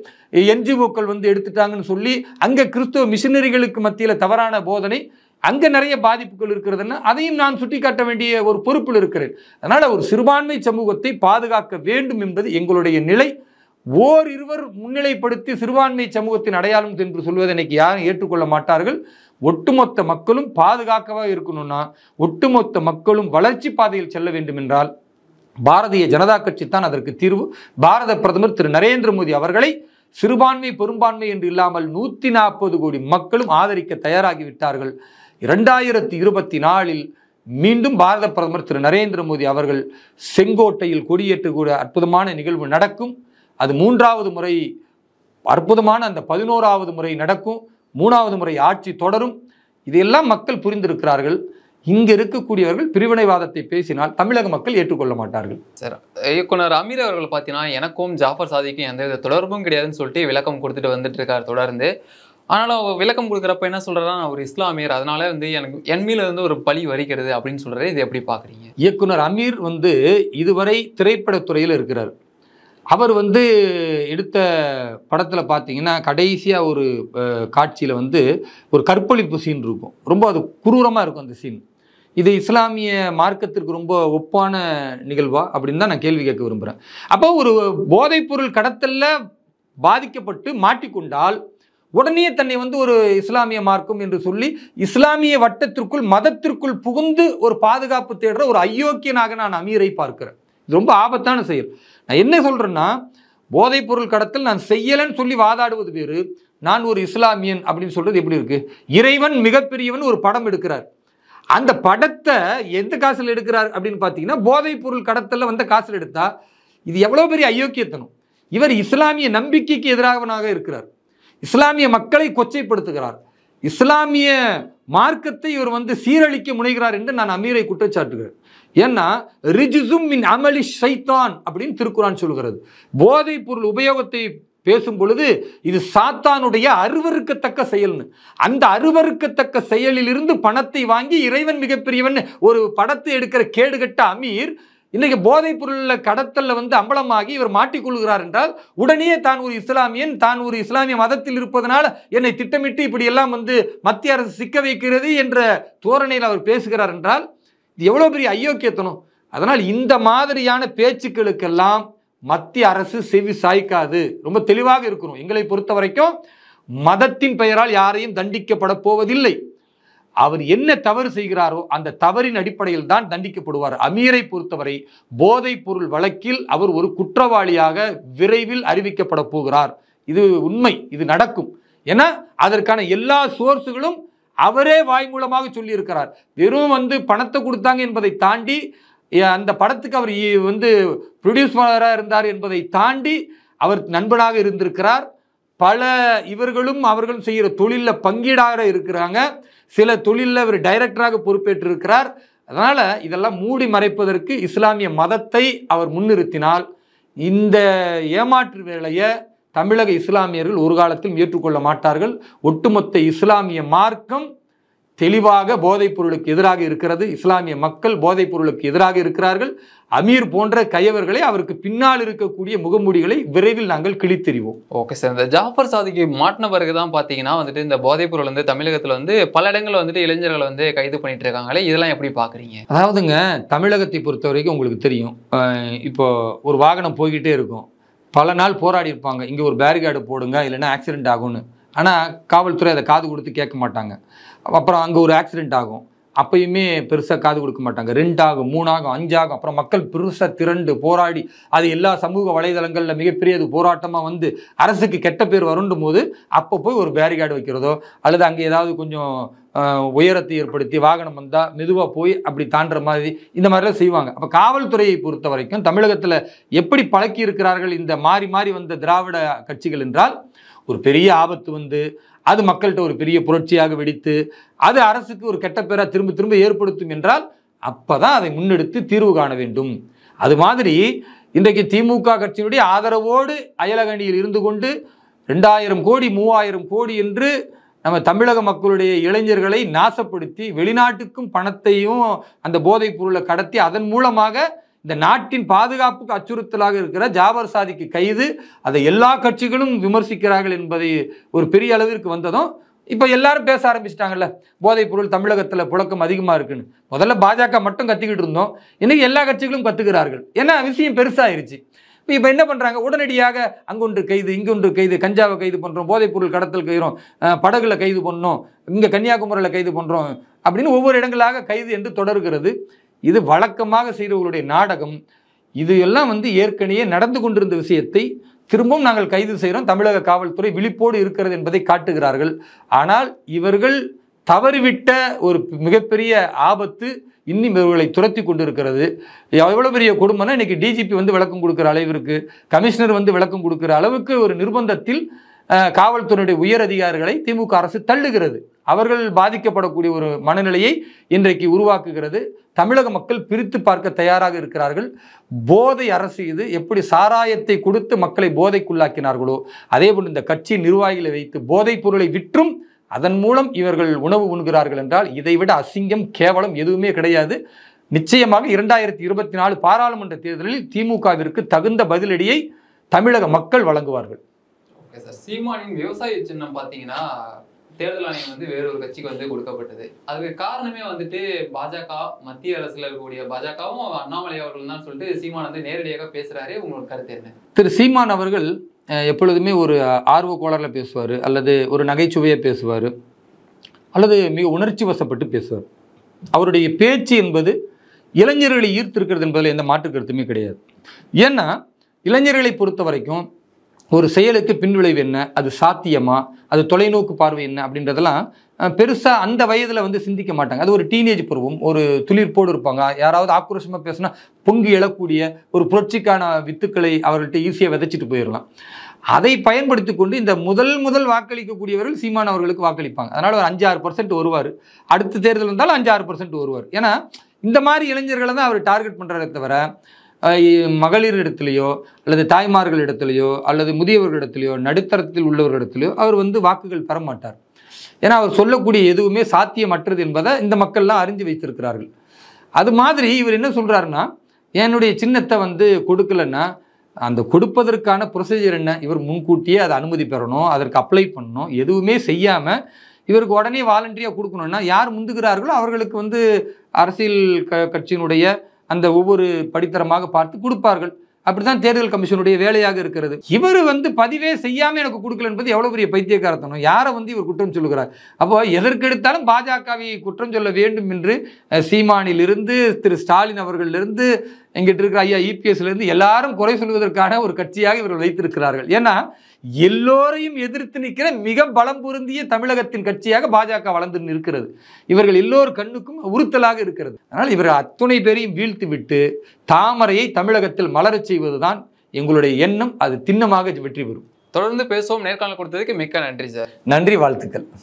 என்ஜிஓக்கள் வந்து எடுத்துட்டாங்கன்னு சொல்லி அங்கே கிறிஸ்தவ மிஷினரிகளுக்கு மத்தியில் தவறான போதனை அங்கே நிறைய பாதிப்புகள் இருக்கிறதுன்னு அதையும் நான் சுட்டிக்காட்ட வேண்டிய ஒரு பொறுப்பில் இருக்கிறேன் அதனால் ஒரு சிறுபான்மை சமூகத்தை பாதுகாக்க வேண்டும் என்பது எங்களுடைய நிலை ஓர் இருவர் முன்னிலைப்படுத்தி சிறுபான்மை சமூகத்தின் அடையாளம் என்று சொல்வதை இன்னைக்கு யாரும் ஏற்றுக்கொள்ள மாட்டார்கள் ஒட்டுமொத்த மக்களும் பாதுகாக்கவாக இருக்கணும்னா ஒட்டுமொத்த மக்களும் வளர்ச்சி பாதையில் செல்ல வேண்டும் என்றால் பாரதிய ஜனதா கட்சி தான் அதற்கு தீர்வு பாரத பிரதமர் திரு நரேந்திர மோடி அவர்களை சிறுபான்மை பெரும்பான்மை என்று இல்லாமல் நூற்றி நாற்பது கோடி மக்களும் ஆதரிக்க தயாராகிவிட்டார்கள் இரண்டாயிரத்தி இருபத்தி நாலில் மீண்டும் பாரத பிரதமர் திரு நரேந்திர மோடி அவர்கள் செங்கோட்டையில் கொடியேற்றக்கூடிய அற்புதமான நிகழ்வு நடக்கும் அது மூன்றாவது முறை அற்புதமான அந்த பதினோராவது முறை நடக்கும் மூணாவது முறை ஆட்சி தொடரும் இதையெல்லாம் மக்கள் புரிந்திருக்கிறார்கள் இங்க இருக்கக்கூடியவர்கள் பிரிவினைவாதத்தை பேசினால் தமிழக மக்கள் ஏற்றுக்கொள்ள மாட்டார்கள் சார் இயக்குனர் அமீர் அவர்கள் பார்த்தீங்கன்னா எனக்கும் ஜாஃபர் சாதிக்கும் எந்தவித தொடர்பும் கிடையாதுன்னு சொல்லிட்டு விளக்கம் கொடுத்துட்டு வந்துட்டு இருக்கார் தொடர்ந்து ஆனாலும் அவர் விளக்கம் கொடுக்குறப்ப என்ன சொல்கிறாரா ஒரு இஸ்லாமியர் அதனால வந்து எனக்கு என் வந்து ஒரு பழி வரிக்கிறது அப்படின்னு சொல்கிறத இது எப்படி பார்க்குறீங்க இயக்குனர் அமீர் வந்து இதுவரை திரைப்படத்துறையில் இருக்கிறார் அவர் வந்து எடுத்த படத்தில் பார்த்தீங்கன்னா கடைசியாக ஒரு காட்சியில் வந்து ஒரு கற்பழிப்பு சீன் இருக்கும் ரொம்ப அது குரூரமாக இருக்கும் அந்த சீன் இது இஸ்லாமிய மார்க்கத்திற்கு ரொம்ப ஒப்பான நிகழ்வா அப்படின்னு தான் நான் கேள்வி கேட்க விரும்புகிறேன் அப்போ ஒரு போதைப்பொருள் கடத்தலில் பாதிக்கப்பட்டு மாட்டிக்கொண்டால் உடனே தன்னை வந்து ஒரு இஸ்லாமிய மார்க்கம் என்று சொல்லி இஸ்லாமிய வட்டத்திற்குள் மதத்திற்குள் புகுந்து ஒரு பாதுகாப்பு தேடுற ஒரு அயோக்கியனாக நான் அமீரை பார்க்கிறேன் இது ரொம்ப ஆபத்தான செயல் நான் என்ன சொல்கிறேன்னா போதைப்பொருள் கடத்தல் நான் செய்யலைன்னு சொல்லி வாதாடுவது பேர் நான் ஒரு இஸ்லாமியன் அப்படின்னு சொல்கிறது எப்படி இருக்குது இறைவன் மிகப்பெரியவன் ஒரு படம் எடுக்கிறார் அந்த படத்தை எந்த காசில் எடுக்கிறார் அப்படின்னு பார்த்தீங்கன்னா போதைப்பொருள் கடத்தலில் வந்த காசில் எடுத்தால் இது எவ்வளோ பெரிய அயோக்கியத்தனம் இவர் இஸ்லாமிய நம்பிக்கைக்கு எதிராகவனாக இருக்கிறார் இஸ்லாமிய மக்களை கொச்சைப்படுத்துகிறார் இஸ்லாமிய மார்க்கத்தை இவர் வந்து சீரழிக்க முனைகிறார் என்று நான் அமீரை குற்றச்சாட்டுகிறேன் ஏன்னா ரிஜிசும் மின் அமலி சைத்தான் அப்படின்னு திருக்குறான் சொல்கிறது போதைப் பொருள் உபயோகத்தை பேசும் பொழுது இது சாத்தானுடைய அருவறுக்கத்தக்க செயல்னு அந்த அருவறுக்கத்தக்க செயலிலிருந்து பணத்தை வாங்கி இறைவன் மிகப்பெரியவன் ஒரு படத்தை எடுக்கிற கேடுகட்ட அமீர் இன்றைக்கு போதைப் பொருளில் கடத்தலில் வந்து அம்பலமாகி இவர் மாட்டிக்கொள்கிறார் என்றால் உடனே தான் ஒரு இஸ்லாமியன் தான் ஒரு இஸ்லாமிய மதத்தில் இருப்பதனால் என்னை திட்டமிட்டு இப்படியெல்லாம் வந்து மத்திய அரசு சிக்க வைக்கிறது என்ற தோரணையில் அவர் பேசுகிறார் என்றால் இது எவ்வளோ பெரிய ஐயோக்கியத்தனம் அதனால் இந்த மாதிரியான பேச்சுக்களுக்கெல்லாம் மத்திய அரசு செவி சாய்க்காது ரொம்ப தெளிவாக இருக்கணும் எங்களை பொறுத்த வரைக்கும் மதத்தின் பெயரால் யாரையும் தண்டிக்கப்பட போவதில்லை அவர் என்ன தவறு செய்கிறாரோ அந்த தவறின் அடிப்படையில் தான் தண்டிக்கப்படுவார் அமீரை பொறுத்தவரை போதைப் பொருள் வழக்கில் அவர் ஒரு குற்றவாளியாக விரைவில் அறிவிக்கப்பட போகிறார் இது உண்மை இது நடக்கும் ஏன்னா அதற்கான எல்லா சோர்ஸுகளும் அவரே வாய் மூலமாக சொல்லியிருக்கிறார் வெறும் வந்து பணத்தை கொடுத்தாங்க என்பதை தாண்டி அந்த படத்துக்கு அவர் வந்து ப்ரொடியூசராக இருந்தார் என்பதை தாண்டி அவர் நண்பனாக இருந்திருக்கிறார் பல இவர்களும் அவர்களும் செய்கிற தொழிலில் பங்கீடாக இருக்கிறாங்க சில தொழிலில் இவர் டைரக்டராக பொறுப்பேற்றிருக்கிறார் அதனால் இதெல்லாம் மூடி மறைப்பதற்கு இஸ்லாமிய மதத்தை அவர் முன்னிறுத்தினால் இந்த ஏமாற்று வேலையை தமிழக இஸ்லாமியர்கள் ஒரு காலத்தில் ஏற்றுக்கொள்ள மாட்டார்கள் ஒட்டுமொத்த இஸ்லாமிய மார்க்கம் தெளிவாக போதைப் பொருளுக்கு எதிராக இருக்கிறது இஸ்லாமிய மக்கள் போதைப் பொருளுக்கு எதிராக இருக்கிறார்கள் அமீர் போன்ற கையவர்களை அவருக்கு பின்னால் இருக்கக்கூடிய முகமூடிகளை விரைவில் நாங்கள் கிழித்தறிவோம் ஓகே சார் இந்த ஜாஃபர் சாதிக்கு மாட்டின பிறகு தான் பார்த்தீங்கன்னா வந்துட்டு இந்த போதைப் பொருள் வந்து தமிழகத்தில் வந்து பல இடங்களில் வந்துட்டு இளைஞர்களை வந்து கைது பண்ணிட்டு இருக்காங்களே இதெல்லாம் எப்படி பார்க்குறீங்க அதாவதுங்க தமிழகத்தை பொறுத்த வரைக்கும் உங்களுக்கு தெரியும் இப்போ ஒரு வாகனம் போய்கிட்டே இருக்கும் பல நாள் போராடி இருப்பாங்க இங்கே ஒரு பேரிகார்டு போடுங்க இல்லைன்னா ஆக்சிடென்ட் ஆகும்னு ஆனால் காவல்துறை அதை காது கொடுத்து கேட்க மாட்டாங்க அப்புறம் அங்கே ஒரு ஆக்சிடெண்ட் ஆகும் அப்பயுமே பெருசாக காது கொடுக்க மாட்டாங்க ரெண்டாகும் மூணாகும் அஞ்சாகும் அப்புறம் மக்கள் பெருசாக திரண்டு போராடி அது எல்லா சமூக வலைதளங்களில் மிகப்பெரிய அது போராட்டமாக வந்து அரசுக்கு கெட்ட பேர் வருண்டும் போது அப்போ போய் ஒரு பேரிகார்டு வைக்கிறதோ அல்லது அங்கே ஏதாவது கொஞ்சம் உயரத்தை ஏற்படுத்தி வாகனம் வந்தால் மெதுவாக போய் அப்படி தாண்டுற மாதிரி இந்த மாதிரிலாம் செய்வாங்க அப்போ காவல்துறையை பொறுத்த வரைக்கும் தமிழகத்தில் எப்படி பழக்கி இருக்கிறார்கள் இந்த மாறி மாறி வந்த திராவிட கட்சிகள் என்றால் ஒரு பெரிய ஆபத்து வந்து அது மக்கள்கிட்ட ஒரு பெரிய புரட்சியாக வெடித்து அது அரசுக்கு ஒரு கெட்ட பேராக திரும்ப திரும்ப ஏற்படுத்தும் என்றால் அப்போ தான் அதை முன்னெடுத்து தீர்வு காண வேண்டும் அது மாதிரி இன்றைக்கு திமுக கட்சியினுடைய ஆதரவோடு அயலகணியில் இருந்து கொண்டு ரெண்டாயிரம் கோடி மூவாயிரம் கோடி என்று நம்ம தமிழக மக்களுடைய இளைஞர்களை நாசப்படுத்தி வெளிநாட்டுக்கும் பணத்தையும் அந்த போதைப் பொருளை கடத்தி அதன் மூலமாக இந்த நாட்டின் பாதுகாப்புக்கு அச்சுறுத்தலாக இருக்கிற ஜாபர் சாதிக்கு கைது அதை எல்லா கட்சிகளும் விமர்சிக்கிறார்கள் என்பதை ஒரு பெரிய அளவிற்கு வந்ததும் இப்போ எல்லாரும் பேச ஆரம்பிச்சிட்டாங்கல்ல போதைப் பொருள் தமிழகத்தில் புழக்கம் அதிகமாக இருக்குன்னு முதல்ல பாஜக மட்டும் கற்றுக்கிட்டு இருந்தோம் இன்னைக்கு எல்லா கட்சிகளும் கற்றுக்கிறார்கள் ஏன்னா விஷயம் பெருசாகிருச்சு இப்போ இப்போ என்ன பண்ணுறாங்க உடனடியாக அங்கொன்று கைது இங்கொன்று கைது கஞ்சாவை கைது பண்ணுறோம் போதைப்பொருள் கடத்தல் கைறோம் படகுல கைது பண்ணோம் இங்கே கன்னியாகுமரியில் கைது பண்ணுறோம் அப்படின்னு ஒவ்வொரு இடங்களாக கைது என்று தொடர்கிறது இது வழக்கமாக செய்தவர்களுடைய நாடகம் இது எல்லாம் வந்து ஏற்கனவே நடந்து கொண்டிருந்த விஷயத்தை திரும்பவும் நாங்கள் கைது செய்கிறோம் தமிழக காவல்துறை விழிப்போடு இருக்கிறது என்பதை காட்டுகிறார்கள் ஆனால் இவர்கள் தவறிவிட்ட ஒரு மிகப்பெரிய ஆபத்து இன்னும் இவர்களை துரத்தி கொண்டிருக்கிறது எவ்வளோ பெரிய குடும்பம்னா இன்றைக்கி டிஜிபி வந்து விளக்கம் கொடுக்குற அளவிற்கு கமிஷனர் வந்து விளக்கம் கொடுக்குற அளவுக்கு ஒரு நிர்பந்தத்தில் காவல்துறையுடைய உயர் அதிகாரிகளை திமுக அரசு தள்ளுகிறது அவர்கள் பாதிக்கப்படக்கூடிய ஒரு மனநிலையை இன்றைக்கு உருவாக்குகிறது தமிழக மக்கள் பிரித்து பார்க்க தயாராக இருக்கிறார்கள் போதை அரசு இது எப்படி சாராயத்தை கொடுத்து மக்களை போதைக்குள்ளாக்கினார்களோ அதேபோல் இந்த கட்சி நிர்வாகிகளை வைத்து போதைப் பொருளை விற்றும் அதன் மூலம் இவர்கள் உணவு உண்கிறார்கள் என்றால் இதைவிட அசிங்கம் கேவலம் எதுவுமே கிடையாது நிச்சயமாக இரண்டாயிரத்தி இருபத்தி நாலு பாராளுமன்ற தேர்தலில் திமுகவிற்கு தகுந்த பதிலடியை தமிழக மக்கள் வழங்குவார்கள் சார் சீமானின் விவசாய சின்னம் பார்த்தீங்கன்னா தேர்தல் ஆணையம் வந்து வேறொரு கட்சிக்கு வந்து கொடுக்கப்பட்டது அதுக்கு காரணமே வந்துட்டு பாஜக மத்திய அரசுல இருக்கக்கூடிய பாஜகவும் அண்ணாமலை அவர்கள் தான் சொல்லிட்டு சீமான் வந்து நேரடியாக பேசுறாரு உங்களோட கருத்து என்ன திரு சீமான் அவர்கள் எப்பொழுதுமே ஒரு ஆர்வ கோளாறில் பேசுவார் அல்லது ஒரு நகைச்சுவையாக பேசுவார் அல்லது மிக உணர்ச்சி வசப்பட்டு பேசுவார் அவருடைய பேச்சு என்பது இளைஞர்களை ஈர்த்திருக்கிறது என்பதில் எந்த மாற்று கருத்துமே கிடையாது ஏன்னா இளைஞர்களை பொறுத்த வரைக்கும் ஒரு செயலுக்கு பின்விளைவு என்ன அது சாத்தியமா அது தொலைநோக்கு பார்வை என்ன அப்படின்றதெல்லாம் பெருசாக அந்த வயதில் வந்து சிந்திக்க மாட்டாங்க அது ஒரு டீனேஜ் பருவம் ஒரு துளிர்ப்போடு இருப்பாங்க யாராவது ஆக்ரோஷமாக பேசுனா பொங்கி எழக்கூடிய ஒரு புரட்சிக்கான வித்துக்களை அவர்கள்ட்ட ஈஸியாக விதைச்சிட்டு போயிடலாம் அதை பயன்படுத்தி கொண்டு இந்த முதல் முதல் வாக்களிக்கக்கூடியவர்கள் சீமான் அவர்களுக்கு வாக்களிப்பாங்க அதனால் ஒரு அஞ்சு ஆறு பர்சன்ட் வருவார் அடுத்த தேர்தல் இருந்தாலும் அஞ்சு ஆறு பர்சன்ட் வருவார் ஏன்னா இந்த மாதிரி இளைஞர்களை தான் அவர் டார்கெட் பண்ணுறதை தவிர மகளிர் இடத்துலையோ அல்லது தாய்மார்கள் இடத்துலையோ அல்லது முதியவர்களிடத்துலையோ நடுத்தரத்தில் உள்ளவர்களிடத்துலையோ அவர் வந்து வாக்குகள் பெற மாட்டார் ஏன்னா அவர் சொல்லக்கூடிய எதுவுமே சாத்தியமற்றது என்பதை இந்த மக்கள்லாம் அறிஞ்சு வைத்திருக்கிறார்கள் அது மாதிரி இவர் என்ன சொல்கிறாருன்னா என்னுடைய சின்னத்தை வந்து கொடுக்கலன்னா அந்த கொடுப்பதற்கான ப்ரொசீஜர் என்ன இவர் முன்கூட்டியே அதை அனுமதி பெறணும் அதற்கு அப்ளை பண்ணணும் எதுவுமே செய்யாமல் இவருக்கு உடனே வாலண்டியாக கொடுக்கணும்னா யார் முந்துகிறார்களோ அவர்களுக்கு வந்து அரசியல் க கட்சியினுடைய அந்த ஒவ்வொரு படித்தரமாக பார்த்து கொடுப்பார்கள் அப்படிதான் தேர்தல் கமிஷனுடைய வேலையாக இருக்கிறது இவர் வந்து பதிவே செய்யாமல் எனக்கு கொடுக்கல என்பது எவ்வளோ பெரிய பைத்தியக்காரத்தனம் யாரை வந்து இவர் குற்றம் சொல்லுகிறார் அப்போ எதற்கெடுத்தாலும் பாஜகவை குற்றம் சொல்ல வேண்டும் என்று சீமானிலிருந்து திரு ஸ்டாலின் அவர்களிலிருந்து எங்கிட்ட இருக்கிற ஐயா இபிஎஸ்லேருந்து எல்லாரும் குறை சொல்வதற்கான ஒரு கட்சியாக இவர்கள் வைத்திருக்கிறார்கள் ஏன்னா எல்லோரையும் எதிர்த்து நிற்கிற மிக பலம் பொருந்திய தமிழகத்தின் கட்சியாக பாஜக வளர்ந்து நிற்கிறது இவர்கள் எல்லோர் கண்ணுக்கும் உறுத்தலாக இருக்கிறது அதனால் இவர்கள் அத்துணை பேரையும் வீழ்த்து விட்டு தாமரையை தமிழகத்தில் மலரச் செய்வதுதான் எங்களுடைய எண்ணம் அது திண்ணமாக வெற்றி பெறும் தொடர்ந்து பேசுவோம் நேர்காணல் கொடுத்ததுக்கு மிக்க நன்றி சார் நன்றி வாழ்த்துக்கள்